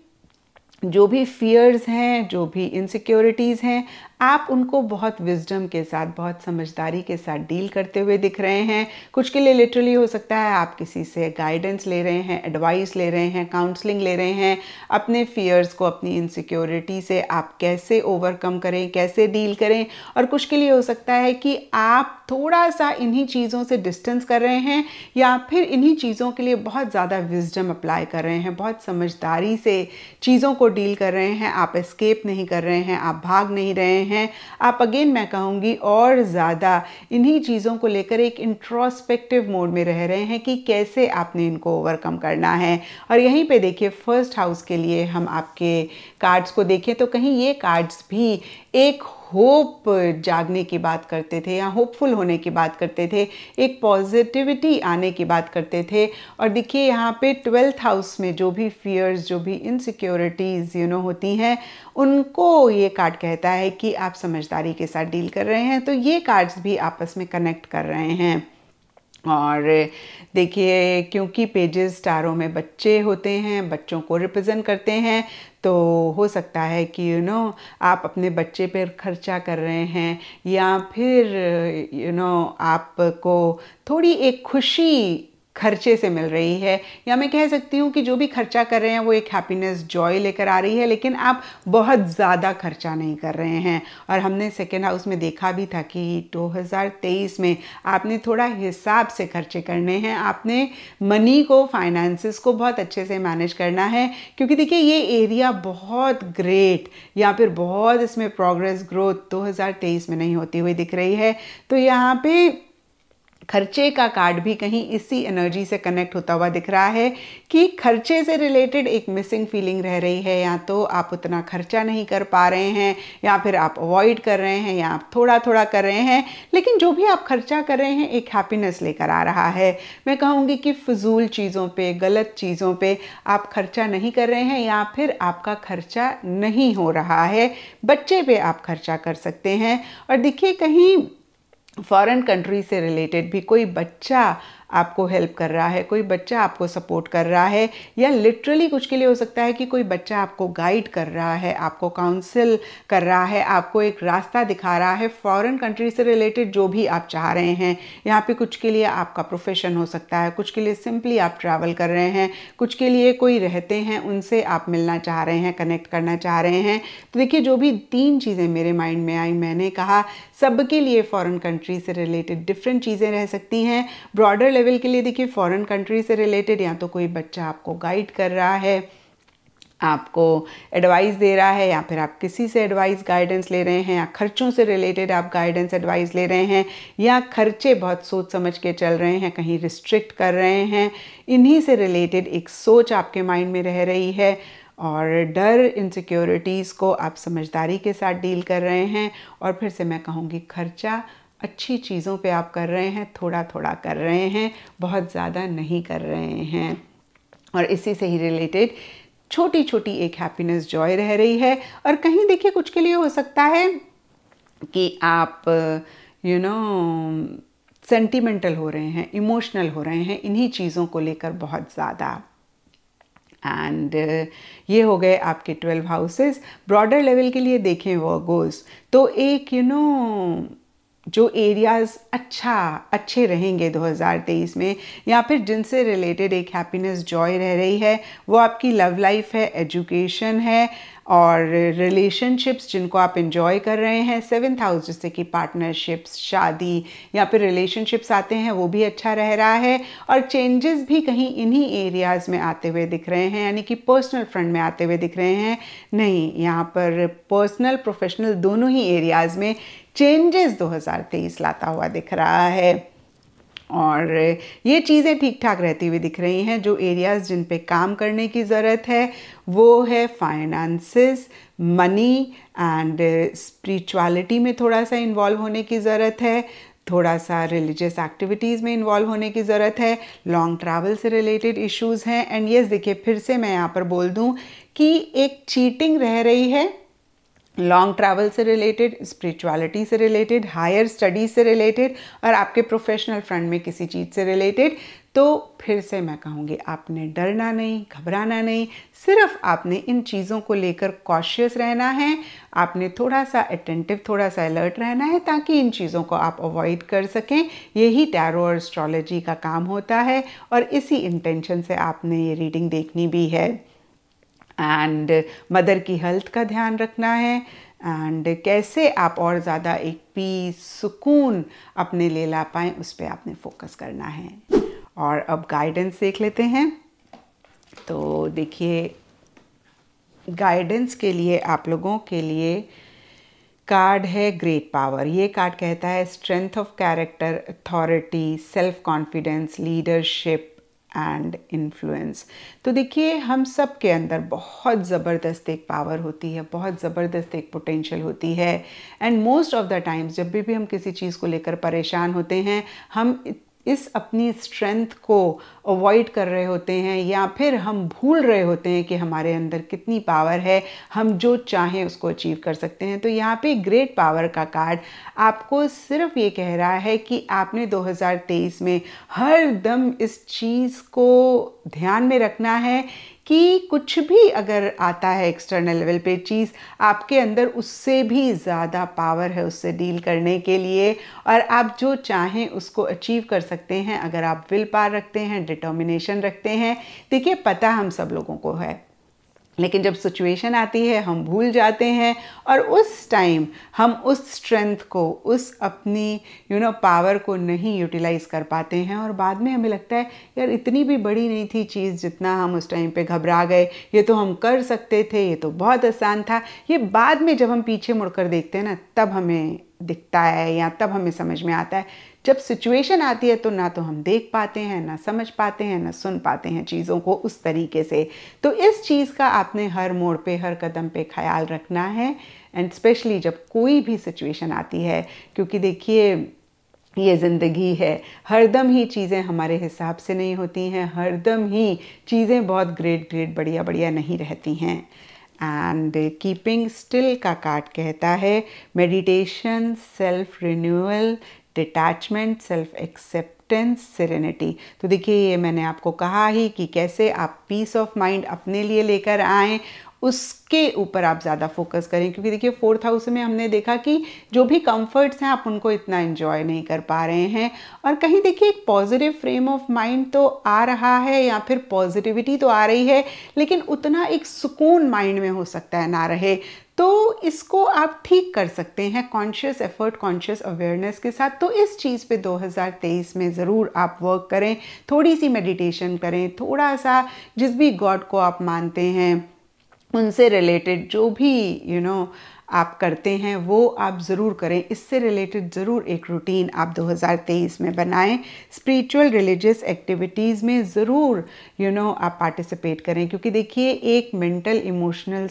जो भी फियर्स हैं जो भी इनसिक्योरिटीज़ हैं आप उनको बहुत विजडम के साथ बहुत समझदारी के साथ डील करते हुए दिख रहे हैं कुछ के लिए लिटरली हो सकता है आप किसी से गाइडेंस ले रहे हैं एडवाइस ले रहे हैं काउंसलिंग ले रहे हैं अपने फियर्स को अपनी इनसिक्योरिटी से आप कैसे ओवरकम करें कैसे डील करें और कुछ के लिए हो सकता है कि आप थोड़ा सा इन्हीं चीज़ों से डिस्टेंस कर रहे हैं या फिर इन्हीं चीज़ों के लिए बहुत ज़्यादा विजडम अप्लाई कर रहे हैं बहुत समझदारी से चीज़ों को डील कर रहे हैं आप एस्केप नहीं कर रहे हैं आप भाग नहीं रहे हैं हैं आप अगेन मैं कहूँगी और ज़्यादा इन्हीं चीज़ों को लेकर एक इंट्रोस्पेक्टिव मोड में रह रहे हैं कि कैसे आपने इनको ओवरकम करना है और यहीं पे देखिए फर्स्ट हाउस के लिए हम आपके कार्ड्स को देखें तो कहीं ये कार्ड्स भी एक होप जागने की बात करते थे या होपफुल होने की बात करते थे एक पॉजिटिविटी आने की बात करते थे और देखिए यहाँ पे ट्वेल्थ हाउस में जो भी फियर्स जो भी इनसिक्योरिटीज़ यू नो होती हैं उनको ये कार्ड कहता है कि आप समझदारी के साथ डील कर रहे हैं तो ये कार्ड्स भी आपस में कनेक्ट कर रहे हैं और देखिए क्योंकि पेजेस स्टारों में बच्चे होते हैं बच्चों को रिप्रेजेंट करते हैं तो हो सकता है कि यू you नो know, आप अपने बच्चे पर खर्चा कर रहे हैं या फिर यू you नो know, आपको थोड़ी एक खुशी खर्चे से मिल रही है या मैं कह सकती हूँ कि जो भी खर्चा कर रहे हैं वो एक हैप्पीनेस जॉय लेकर आ रही है लेकिन आप बहुत ज़्यादा खर्चा नहीं कर रहे हैं और हमने सेकेंड हाउस में देखा भी था कि 2023 में आपने थोड़ा हिसाब से खर्चे करने हैं आपने मनी को फाइनेंसिस को बहुत अच्छे से मैनेज करना है क्योंकि देखिए ये एरिया बहुत ग्रेट या फिर बहुत इसमें प्रोग्रेस ग्रोथ दो में नहीं होती हुई दिख रही है तो यहाँ पर खर्चे का कार्ड भी कहीं इसी एनर्जी से कनेक्ट होता हुआ दिख रहा है कि खर्चे से रिलेटेड एक मिसिंग फीलिंग रह रही है या तो आप उतना खर्चा नहीं कर पा रहे हैं या फिर आप अवॉइड कर रहे हैं या आप थोड़ा थोड़ा कर रहे हैं लेकिन जो भी आप खर्चा कर रहे हैं एक हैप्पीनेस लेकर आ रहा है मैं कहूँगी कि फजूल चीज़ों पर गलत चीज़ों पर आप खर्चा नहीं कर रहे हैं या फिर आपका खर्चा नहीं हो रहा है बच्चे पे आप खर्चा कर सकते हैं और देखिए कहीं फॉरेन कंट्री से रिलेटेड भी कोई बच्चा आपको हेल्प कर रहा है कोई बच्चा आपको सपोर्ट कर रहा है या लिटरली कुछ के लिए हो सकता है कि कोई बच्चा आपको गाइड कर रहा है आपको काउंसिल कर रहा है आपको एक रास्ता दिखा रहा है फॉरेन कंट्री से रिलेटेड जो भी आप चाह रहे हैं यहाँ पे कुछ के लिए आपका प्रोफेशन हो सकता है कुछ के लिए सिंपली आप ट्रैवल कर रहे हैं कुछ के लिए कोई रहते हैं उनसे आप मिलना चाह रहे हैं कनेक्ट करना चाह रहे हैं तो देखिए जो भी तीन चीज़ें मेरे माइंड में आई मैंने कहा सबके लिए फॉरेन कंट्री से रिलेटेड डिफरेंट चीज़ें रह सकती हैं ब्रॉडर लेवल के लिए देखिए फॉरेन कंट्री से रिलेटेड या तो कोई बच्चा आपको गाइड कर रहा है आपको एडवाइस दे रहा है या फिर आप किसी से एडवाइस गाइडेंस ले रहे हैं या खर्चों से रिलेटेड आप गाइडेंस एडवाइस ले रहे हैं या खर्चे बहुत सोच समझ के चल रहे हैं कहीं रिस्ट्रिक्ट कर रहे हैं इन्हीं से रिलेटेड एक सोच आपके माइंड में रह रही है और डर इनसिक्योरिटीज़ को आप समझदारी के साथ डील कर रहे हैं और फिर से मैं कहूँगी खर्चा अच्छी चीज़ों पे आप कर रहे हैं थोड़ा थोड़ा कर रहे हैं बहुत ज़्यादा नहीं कर रहे हैं और इसी से ही रिलेटेड छोटी छोटी एक हैप्पीनेस जॉय रह रही है और कहीं देखिए कुछ के लिए हो सकता है कि आप यू नो सेंटिमेंटल हो रहे हैं इमोशनल हो रहे हैं इन्हीं चीज़ों को लेकर बहुत ज़्यादा एंड ये हो गए आपके ट्वेल्व हाउसेस ब्रॉडर लेवल के लिए देखें वो तो एक यू you नो know, जो एरियाज़ अच्छा अच्छे रहेंगे 2023 में या फिर जिनसे रिलेटेड एक हैप्पीनेस जॉय रह रही है वो आपकी लव लाइफ है एजुकेशन है और रिलेशनशिप्स जिनको आप इन्जॉय कर रहे हैं सेवन हाउस जैसे कि पार्टनरशिप्स शादी या फिर रिलेशनशिप्स आते हैं वो भी अच्छा रह रहा है और चेंजेस भी कहीं इन्हीं एरियाज़ में आते हुए दिख रहे हैं यानी कि पर्सनल फ्रंट में आते हुए दिख रहे हैं नहीं यहाँ पर पर्सनल प्रोफेशनल दोनों ही एरियाज़ में चेंजेस 2023 लाता हुआ दिख रहा है और ये चीज़ें ठीक ठाक रहती हुई दिख रही हैं जो एरियाज़ जिन पे काम करने की ज़रूरत है वो है फाइनेंसेस मनी एंड स्पिरिचुअलिटी में थोड़ा सा इन्वॉल्व होने की ज़रूरत है थोड़ा सा रिलीजियस एक्टिविटीज़ में इन्वॉल्व होने की ज़रूरत है लॉन्ग ट्रैवल से रिलेटेड इश्यूज़ हैं एंड यस देखिए फिर से मैं यहाँ पर बोल दूँ कि एक चीटिंग रह रही है लॉन्ग ट्रैवल से रिलेटेड स्पिरिचुअलिटी से रिलेटेड हायर स्टडीज़ से रिलेटेड और आपके प्रोफेशनल फ्रंट में किसी चीज़ से रिलेटेड तो फिर से मैं कहूँगी आपने डरना नहीं घबराना नहीं सिर्फ आपने इन चीज़ों को लेकर कॉशियस रहना है आपने थोड़ा सा अटेंटिव थोड़ा सा अलर्ट रहना है ताकि इन चीज़ों को आप अवॉइड कर सकें यही टैरो और एस्ट्रोलॉजी का काम होता है और इसी इंटेंशन से आपने ये रीडिंग देखनी भी है एंड मदर की हेल्थ का ध्यान रखना है एंड कैसे आप और ज़्यादा एक पीस सुकून अपने लिए ला पाएँ उस पर आपने फोकस करना है और अब गाइडेंस देख लेते हैं तो देखिए गाइडेंस के लिए आप लोगों के लिए कार्ड है ग्रेट पावर ये कार्ड कहता है strength of character authority self confidence leadership and influence तो देखिए हम सब के अंदर बहुत ज़बरदस्त एक पावर होती है बहुत ज़बरदस्त एक पोटेंशियल होती है and most of the times जब भी भी हम किसी चीज़ को लेकर परेशान होते हैं हम इस अपनी स्ट्रेंथ को अवॉइड कर रहे होते हैं या फिर हम भूल रहे होते हैं कि हमारे अंदर कितनी पावर है हम जो चाहें उसको अचीव कर सकते हैं तो यहाँ पे ग्रेट पावर का कार्ड आपको सिर्फ ये कह रहा है कि आपने 2023 में हर दम इस चीज़ को ध्यान में रखना है कि कुछ भी अगर आता है एक्सटर्नल लेवल पे चीज़ आपके अंदर उससे भी ज़्यादा पावर है उससे डील करने के लिए और आप जो चाहें उसको अचीव कर सकते हैं अगर आप विल पार रखते हैं डिटर्मिनेशन रखते हैं देखिए पता हम सब लोगों को है लेकिन जब सिचुएशन आती है हम भूल जाते हैं और उस टाइम हम उस स्ट्रेंथ को उस अपनी यू नो पावर को नहीं यूटिलाइज़ कर पाते हैं और बाद में हमें लगता है यार इतनी भी बड़ी नहीं थी चीज़ जितना हम उस टाइम पे घबरा गए ये तो हम कर सकते थे ये तो बहुत आसान था ये बाद में जब हम पीछे मुड़कर देखते हैं ना तब हमें दिखता है या तब हमें समझ में आता है जब सिचुएशन आती है तो ना तो हम देख पाते हैं ना समझ पाते हैं ना सुन पाते हैं चीज़ों को उस तरीके से तो इस चीज़ का आपने हर मोड़ पे हर कदम पे ख्याल रखना है एंड स्पेशली जब कोई भी सिचुएशन आती है क्योंकि देखिए ये ज़िंदगी है हरदम ही चीज़ें हमारे हिसाब से नहीं होती हैं हरदम ही चीज़ें बहुत ग्रेट ग्रेट बढ़िया बढ़िया नहीं रहती हैं एंड कीपिंग स्टिल का कार्ड कहता है meditation self renewal detachment self acceptance serenity तो देखिए ये मैंने आपको कहा ही कि कैसे आप पीस ऑफ माइंड अपने लिए लेकर आएँ उसके ऊपर आप ज़्यादा फोकस करें क्योंकि देखिए फोर्थ हाउस में हमने देखा कि जो भी कंफर्ट्स हैं आप उनको इतना इन्जॉय नहीं कर पा रहे हैं और कहीं देखिए एक पॉजिटिव फ्रेम ऑफ माइंड तो आ रहा है या फिर पॉजिटिविटी तो आ रही है लेकिन उतना एक सुकून माइंड में हो सकता है ना रहे तो इसको आप ठीक कर सकते हैं कॉन्शियस एफर्ट कॉन्शियस अवेयरनेस के साथ तो इस चीज़ पे 2023 में ज़रूर आप वर्क करें थोड़ी सी मेडिटेशन करें थोड़ा सा जिस भी गॉड को आप मानते हैं उनसे रिलेटेड जो भी यू you नो know, आप करते हैं वो आप ज़रूर करें इससे रिलेटेड ज़रूर एक रूटीन आप 2023 में बनाएं स्पिरिचुअल रिलीजियस एक्टिविटीज़ में ज़रूर यू you नो know, आप पार्टिसिपेट करें क्योंकि देखिए एक मेंटल इमोशनल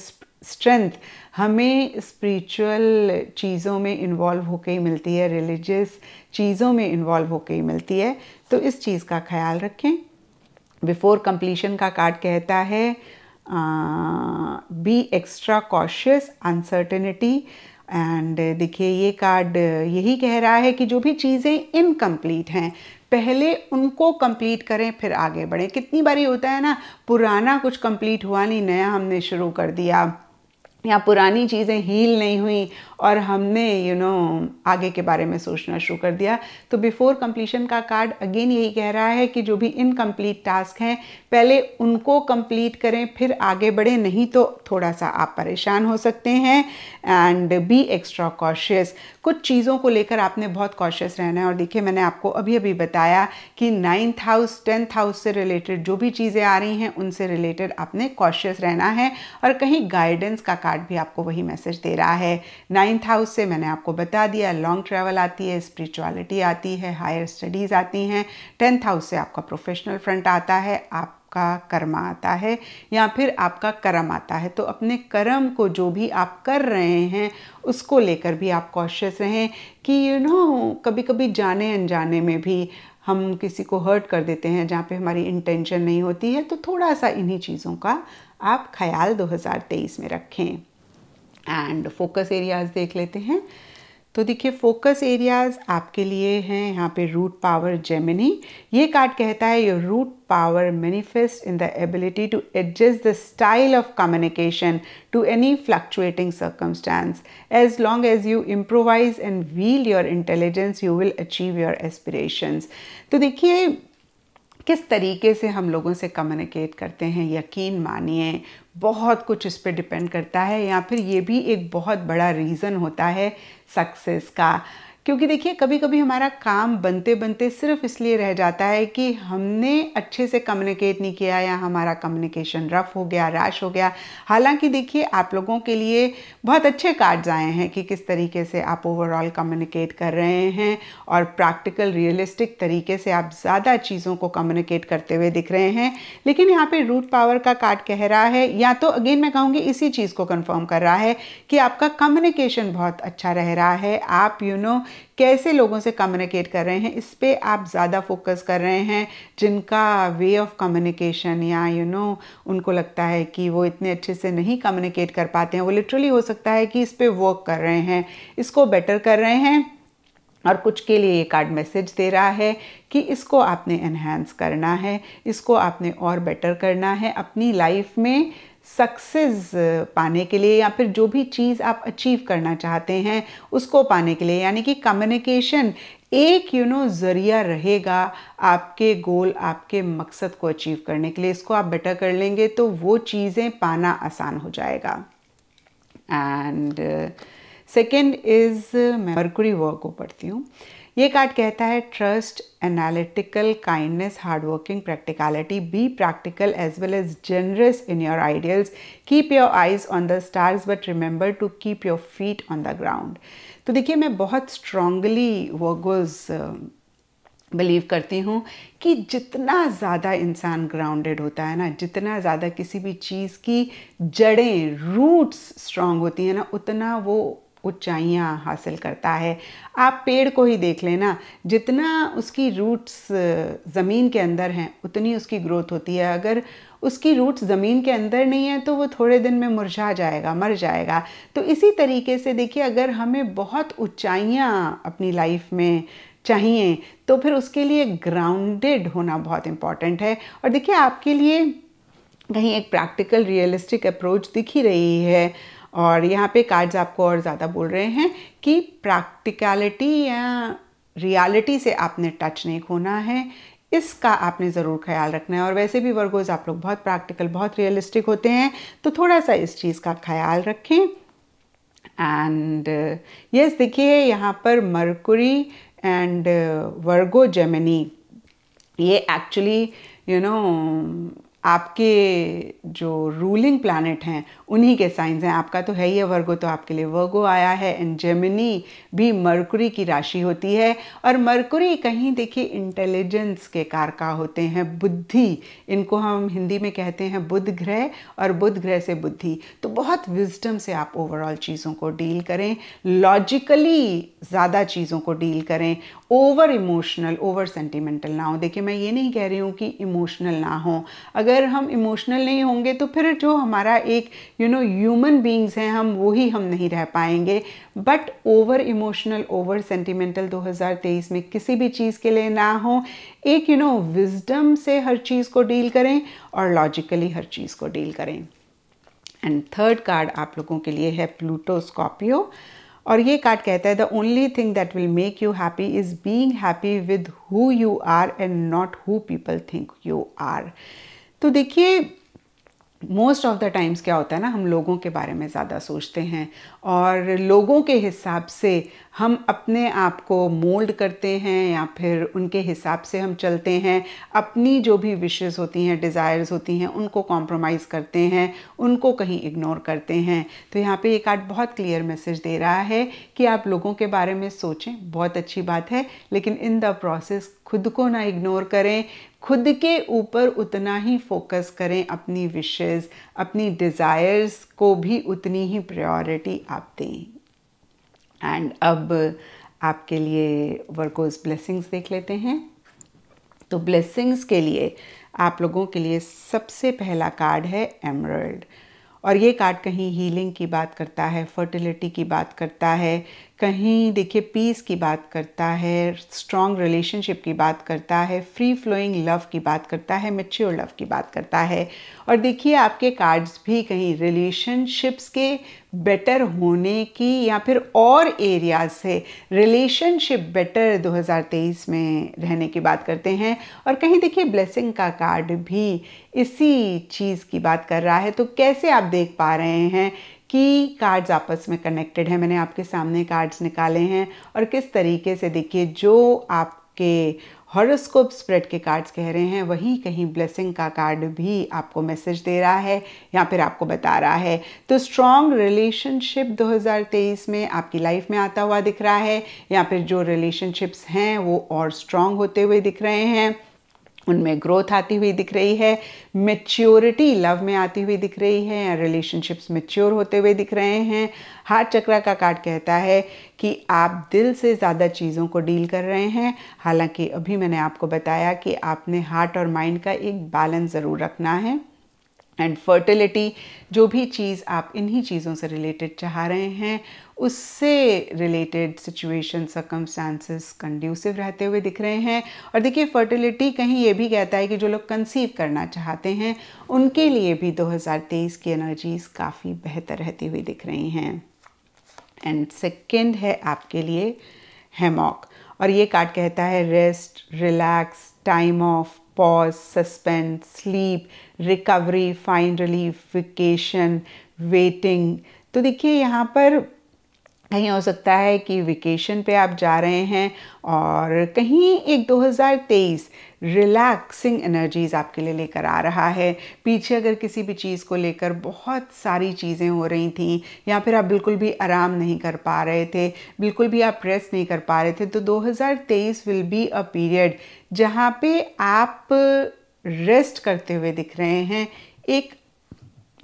स्ट्रेंथ हमें स्पिरिचुअल चीज़ों में इन्वॉल्व होकर ही मिलती है रिलीजियस चीज़ों में इन्वॉल्व होकर ही मिलती है तो इस चीज़ का ख्याल रखें बिफोर कंप्लीशन का कार्ड कहता है be extra cautious uncertainty and देखिए ये कार्ड यही कह रहा है कि जो भी चीज़ें इनकम्प्लीट हैं पहले उनको कंप्लीट करें फिर आगे बढ़ें कितनी बारी होता है ना पुराना कुछ कंप्लीट हुआ नहीं नया हमने शुरू कर दिया या पुरानी चीज़ें हील नहीं हुई और हमने यू you नो know, आगे के बारे में सोचना शुरू कर दिया तो बिफोर कंप्लीशन का कार्ड अगेन यही कह रहा है कि जो भी इनकम्प्लीट टास्क हैं पहले उनको कंप्लीट करें फिर आगे बढ़ें नहीं तो थोड़ा सा आप परेशान हो सकते हैं एंड बी एक्स्ट्रा कॉशियस कुछ चीज़ों को लेकर आपने बहुत कॉशियस रहना है और देखिए मैंने आपको अभी अभी बताया कि नाइन्थ हाउस टेंथ हाउस से रिलेटेड जो भी चीज़ें आ रही हैं उनसे रिलेटेड आपने कॉशियस रहना है और कहीं गाइडेंस का कार्ड भी आपको वही मैसेज दे रहा है नाइन नाइन्थ हाउस से मैंने आपको बता दिया लॉन्ग ट्रैवल आती है स्पिरिचुअलिटी आती है हायर स्टडीज़ आती हैं टेंथ हाउस से आपका प्रोफेशनल फ्रंट आता है आप आपका कर्म आता है या फिर आपका कर्म आता है तो अपने कर्म को जो भी आप कर रहे हैं उसको लेकर भी आप कॉशियस रहें कि यू you नो know, कभी कभी जाने अनजाने में भी हम किसी को हर्ट कर देते हैं जहाँ पे हमारी इंटेंशन नहीं होती है तो थोड़ा सा इन्हीं चीज़ों का आप ख्याल 2023 में रखें एंड फोकस एरियाज़ देख लेते हैं तो देखिए फोकस एरियाज आपके लिए हैं यहाँ पे रूट पावर जेमिनी ये कार्ड कहता है your root power manifest in the ability to adjust the style of communication to any fluctuating circumstance as long as you improvise and wheel your intelligence you will achieve your aspirations तो देखिए किस तरीके से हम लोगों से communicate करते हैं यकीन मानिए बहुत कुछ इस पर डिपेंड करता है या फिर ये भी एक बहुत बड़ा रीज़न होता है सक्सेस का क्योंकि देखिए कभी कभी हमारा काम बनते बनते सिर्फ इसलिए रह जाता है कि हमने अच्छे से कम्युनिकेट नहीं किया या हमारा कम्युनिकेशन रफ हो गया रैश हो गया हालांकि देखिए आप लोगों के लिए बहुत अच्छे कार्ड्स आए हैं कि किस तरीके से आप ओवरऑल कम्युनिकेट कर रहे हैं और प्रैक्टिकल रियलिस्टिक तरीके से आप ज़्यादा चीज़ों को कम्युनिकेट करते हुए दिख रहे हैं लेकिन यहाँ पर रूट पावर का कार्ड कह रहा है या तो अगेन मैं कहूँगी इसी चीज़ को कन्फर्म कर रहा है कि आपका कम्युनिकेशन बहुत अच्छा रह रहा है आप यू you नो know, कैसे लोगों से कम्युनिकेट कर रहे हैं इस पर आप ज़्यादा फोकस कर रहे हैं जिनका वे ऑफ कम्युनिकेशन या यू you नो know, उनको लगता है कि वो इतने अच्छे से नहीं कम्युनिकेट कर पाते हैं वो लिटरली हो सकता है कि इस पर वर्क कर रहे हैं इसको बेटर कर रहे हैं और कुछ के लिए ये कार्ड मैसेज दे रहा है कि इसको आपने एनहेंस करना है इसको आपने और बेटर करना है अपनी लाइफ में सक्सेस uh, पाने के लिए या फिर जो भी चीज़ आप अचीव करना चाहते हैं उसको पाने के लिए यानी कि कम्युनिकेशन एक यू नो ज़रिया रहेगा आपके गोल आपके मकसद को अचीव करने के लिए इसको आप बेटर कर लेंगे तो वो चीज़ें पाना आसान हो जाएगा एंड सेकेंड इज़ मैं मरकुरी वर्क को पढ़ती हूँ ये कार्ड कहता है trust analytical kindness hardworking practicality be practical as well as generous in your ideals keep your eyes on the stars but remember to keep your feet on the ground तो देखिए मैं बहुत स्ट्रांगली वर्गोज़ बिलीव करती हूँ कि जितना ज़्यादा इंसान ग्राउंडेड होता है ना जितना ज़्यादा किसी भी चीज़ की जड़ें रूट्स स्ट्रांग होती हैं ना उतना वो ऊंचाइयाँ हासिल करता है आप पेड़ को ही देख लेना जितना उसकी रूट्स ज़मीन के अंदर हैं उतनी उसकी ग्रोथ होती है अगर उसकी रूट्स ज़मीन के अंदर नहीं है तो वो थोड़े दिन में मुरझा जाएगा मर जाएगा तो इसी तरीके से देखिए अगर हमें बहुत ऊंचाइयाँ अपनी लाइफ में चाहिए तो फिर उसके लिए ग्राउंडेड होना बहुत इम्पॉर्टेंट है और देखिए आपके लिए कहीं एक प्रैक्टिकल रियलिस्टिक अप्रोच दिख ही रही है और यहाँ पे कार्ड्स आपको और ज़्यादा बोल रहे हैं कि प्रैक्टिकलिटी या रियलिटी से आपने टच नहीं खोना है इसका आपने ज़रूर ख्याल रखना है और वैसे भी वर्गोज आप लोग बहुत प्रैक्टिकल बहुत रियलिस्टिक होते हैं तो थोड़ा सा इस चीज़ का ख्याल रखें एंड यस देखिए यहाँ पर मरकुरी एंड वर्गो जेमिनी ये एक्चुअली यू नो आपके जो रूलिंग प्लानट हैं उन्हीं के साइंस हैं आपका तो है ही है वर्गो तो आपके लिए वर्गो आया है एंड जेमिनी भी मरकुरी की राशि होती है और मरकुरी कहीं देखिए इंटेलिजेंस के कारका होते हैं बुद्धि इनको हम हिंदी में कहते हैं बुध ग्रह और बुध ग्रह से बुद्धि तो बहुत विजडम से आप ओवरऑल चीज़ों को डील करें लॉजिकली ज़्यादा चीज़ों को डील करें ओवर इमोशनल ओवर सेंटिमेंटल ना हो देखिए मैं ये नहीं कह रही हूँ कि इमोशनल ना हो अगर अगर हम इमोशनल नहीं होंगे तो फिर जो हमारा एक यू नो ह्यूमन बींग्स हैं हम वो ही हम नहीं रह पाएंगे but over emotional over sentimental 2023 में किसी भी चीज़ के लिए ना हो एक यू नो विजडम से हर चीज़ को डील करें और लॉजिकली हर चीज़ को डील करें एंड थर्ड कार्ड आप लोगों के लिए है प्लूटो स्कॉर्पियो और ये कार्ड कहता है the only thing that will make you happy is being happy with who you are and not who people think you are तो देखिए मोस्ट ऑफ़ द टाइम्स क्या होता है ना हम लोगों के बारे में ज़्यादा सोचते हैं और लोगों के हिसाब से हम अपने आप को मोल्ड करते हैं या फिर उनके हिसाब से हम चलते हैं अपनी जो भी विशेज़ होती हैं डिज़ायर्स होती हैं उनको कॉम्प्रोमाइज़ करते हैं उनको कहीं इग्नोर करते हैं तो यहाँ पे ये कार्ड बहुत क्लियर मैसेज दे रहा है कि आप लोगों के बारे में सोचें बहुत अच्छी बात है लेकिन इन द प्रोसेस खुद को ना इग्नोर करें खुद के ऊपर उतना ही फोकस करें अपनी विशेज़ अपनी डिज़ायर्स को भी उतनी ही प्रायोरिटी आप दें एंड अब आपके लिए वर्कोज ब्लेसिंग्स देख लेते हैं तो ब्लेसिंग्स के लिए आप लोगों के लिए सबसे पहला कार्ड है एमरल्ड और ये कार्ड कहीं हीलिंग की बात करता है फर्टिलिटी की बात करता है कहीं देखिए पीस की बात करता है स्ट्रॉन्ग रिलेशनशिप की बात करता है फ्री फ्लोइंग लव की बात करता है मेच्योर लव की बात करता है और देखिए आपके कार्ड्स भी कहीं रिलेशनशिप्स के बेटर होने की या फिर और एरियाज से रिलेशनशिप बेटर 2023 में रहने की बात करते हैं और कहीं देखिए ब्लेसिंग का कार्ड भी इसी चीज़ की बात कर रहा है तो कैसे आप देख पा रहे हैं कि कार्ड्स आपस में कनेक्टेड हैं मैंने आपके सामने कार्ड्स निकाले हैं और किस तरीके से देखिए जो आपके हॉरोस्कोप स्प्रेड के कार्ड्स कह रहे हैं वहीं कहीं ब्लेसिंग का कार्ड भी आपको मैसेज दे रहा है या फिर आपको बता रहा है तो स्ट्रॉन्ग रिलेशनशिप 2023 में आपकी लाइफ में आता हुआ दिख रहा है या फिर जो रिलेशनशिप्स हैं वो और स्ट्रॉन्ग होते हुए दिख रहे हैं उनमें ग्रोथ आती हुई दिख रही है मेच्योरिटी लव में आती हुई दिख रही है रिलेशनशिप्स मेच्योर होते हुए दिख रहे हैं हार्ट चक्रा का कार्ड कहता है कि आप दिल से ज़्यादा चीज़ों को डील कर रहे हैं हालांकि अभी मैंने आपको बताया कि आपने हार्ट और माइंड का एक बैलेंस ज़रूर रखना है एंड फर्टिलिटी जो भी चीज़ आप इन्हीं चीज़ों से रिलेटेड चाह रहे हैं उससे रिलेटेड सिचुएशन सकमस्टांसेस कंड्यूसिव रहते हुए दिख रहे हैं और देखिए फर्टिलिटी कहीं ये भी कहता है कि जो लोग कंसीव करना चाहते हैं उनके लिए भी 2023 की एनर्जीज काफ़ी बेहतर रहती हुई दिख रही हैं एंड सेकेंड है आपके लिए हेमॉक और ये कार्ड कहता है rest relax time off pause, suspend, sleep, recovery, find relief, vacation, waiting. तो देखिए यहाँ पर कहीं हो सकता है कि वेकेशन पे आप जा रहे हैं और कहीं एक 2023 रिलैक्सिंग एनर्जीज़ आपके लिए लेकर आ रहा है पीछे अगर किसी भी चीज़ को लेकर बहुत सारी चीज़ें हो रही थी या फिर आप बिल्कुल भी आराम नहीं कर पा रहे थे बिल्कुल भी आप रेस्ट नहीं कर पा रहे थे तो 2023 विल बी अ पीरियड जहाँ पे आप रेस्ट करते हुए दिख रहे हैं एक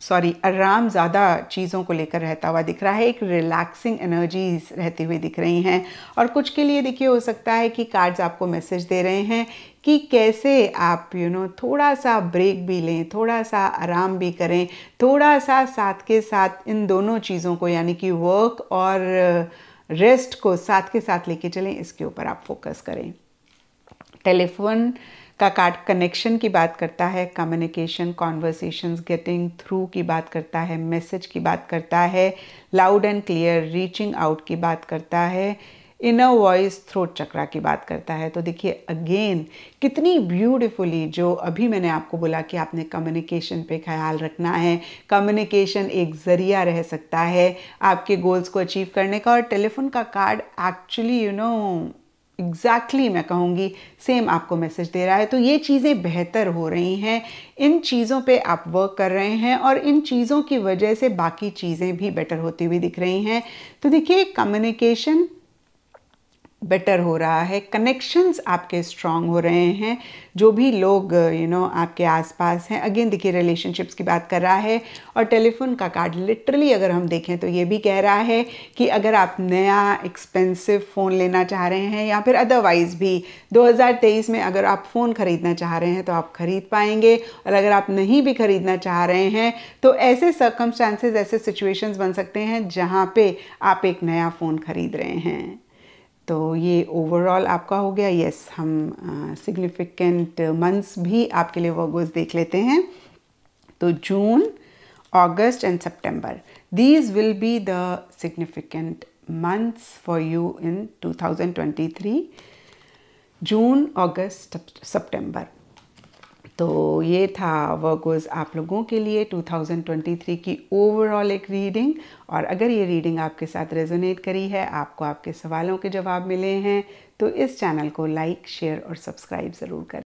सॉरी आराम ज़्यादा चीज़ों को लेकर रहता हुआ दिख रहा है एक रिलैक्सिंग एनर्जीज रहती हुई दिख रही हैं और कुछ के लिए देखिए हो सकता है कि कार्ड्स आपको मैसेज दे रहे हैं कि कैसे आप यू you नो know, थोड़ा सा ब्रेक भी लें थोड़ा सा आराम भी करें थोड़ा सा साथ के साथ इन दोनों चीज़ों को यानी कि वर्क और रेस्ट को साथ के साथ लेके चलें इसके ऊपर आप फोकस करें टेलीफोन का कार्ड कनेक्शन की बात करता है कम्युनिकेशन कॉन्वर्सेशन गेटिंग थ्रू की बात करता है मैसेज की बात करता है loud and clear reaching out की बात करता है इनर वॉइस थ्रोट चक्रा की बात करता है तो देखिए अगेन कितनी ब्यूटिफुली जो अभी मैंने आपको बोला कि आपने कम्युनिकेशन पे ख्याल रखना है कम्युनिकेशन एक ज़रिया रह सकता है आपके गोल्स को अचीव करने का और टेलीफोन का card actually you know exactly exactly मैं कहूँगी सेम आपको मैसेज दे रहा है तो ये चीज़ें बेहतर हो रही हैं इन चीज़ों पे आप वर्क कर रहे हैं और इन चीज़ों की वजह से बाकी चीज़ें भी बेटर होती हुई दिख रही हैं तो देखिए कम्युनिकेशन बेटर हो रहा है कनेक्शंस आपके स्ट्रांग हो रहे हैं जो भी लोग यू you नो know, आपके आसपास हैं अगेन देखिए रिलेशनशिप्स की बात कर रहा है और टेलीफोन का कार्ड लिटरली अगर हम देखें तो ये भी कह रहा है कि अगर आप नया एक्सपेंसिव फ़ोन लेना चाह रहे हैं या फिर अदरवाइज़ भी 2023 में अगर आप फ़ोन ख़रीदना चाह रहे हैं तो आप ख़रीद पाएंगे और अगर आप नहीं भी ख़रीदना चाह रहे हैं तो ऐसे सर्कमस्टांसेज ऐसे सिचुएशंस बन सकते हैं जहाँ पे आप एक नया फ़ोन ख़रीद रहे हैं तो ये ओवरऑल आपका हो गया यस हम सिग्निफिकेंट uh, मंथ्स भी आपके लिए वर्गोज देख लेते हैं तो June August and September these will be the significant months for you in 2023 June August सितंबर तो ये था वर्गोज आप लोगों के लिए 2023 की ओवरऑल एक रीडिंग और अगर ये रीडिंग आपके साथ रेजोनेट करी है आपको आपके सवालों के जवाब मिले हैं तो इस चैनल को लाइक शेयर और सब्सक्राइब ज़रूर करें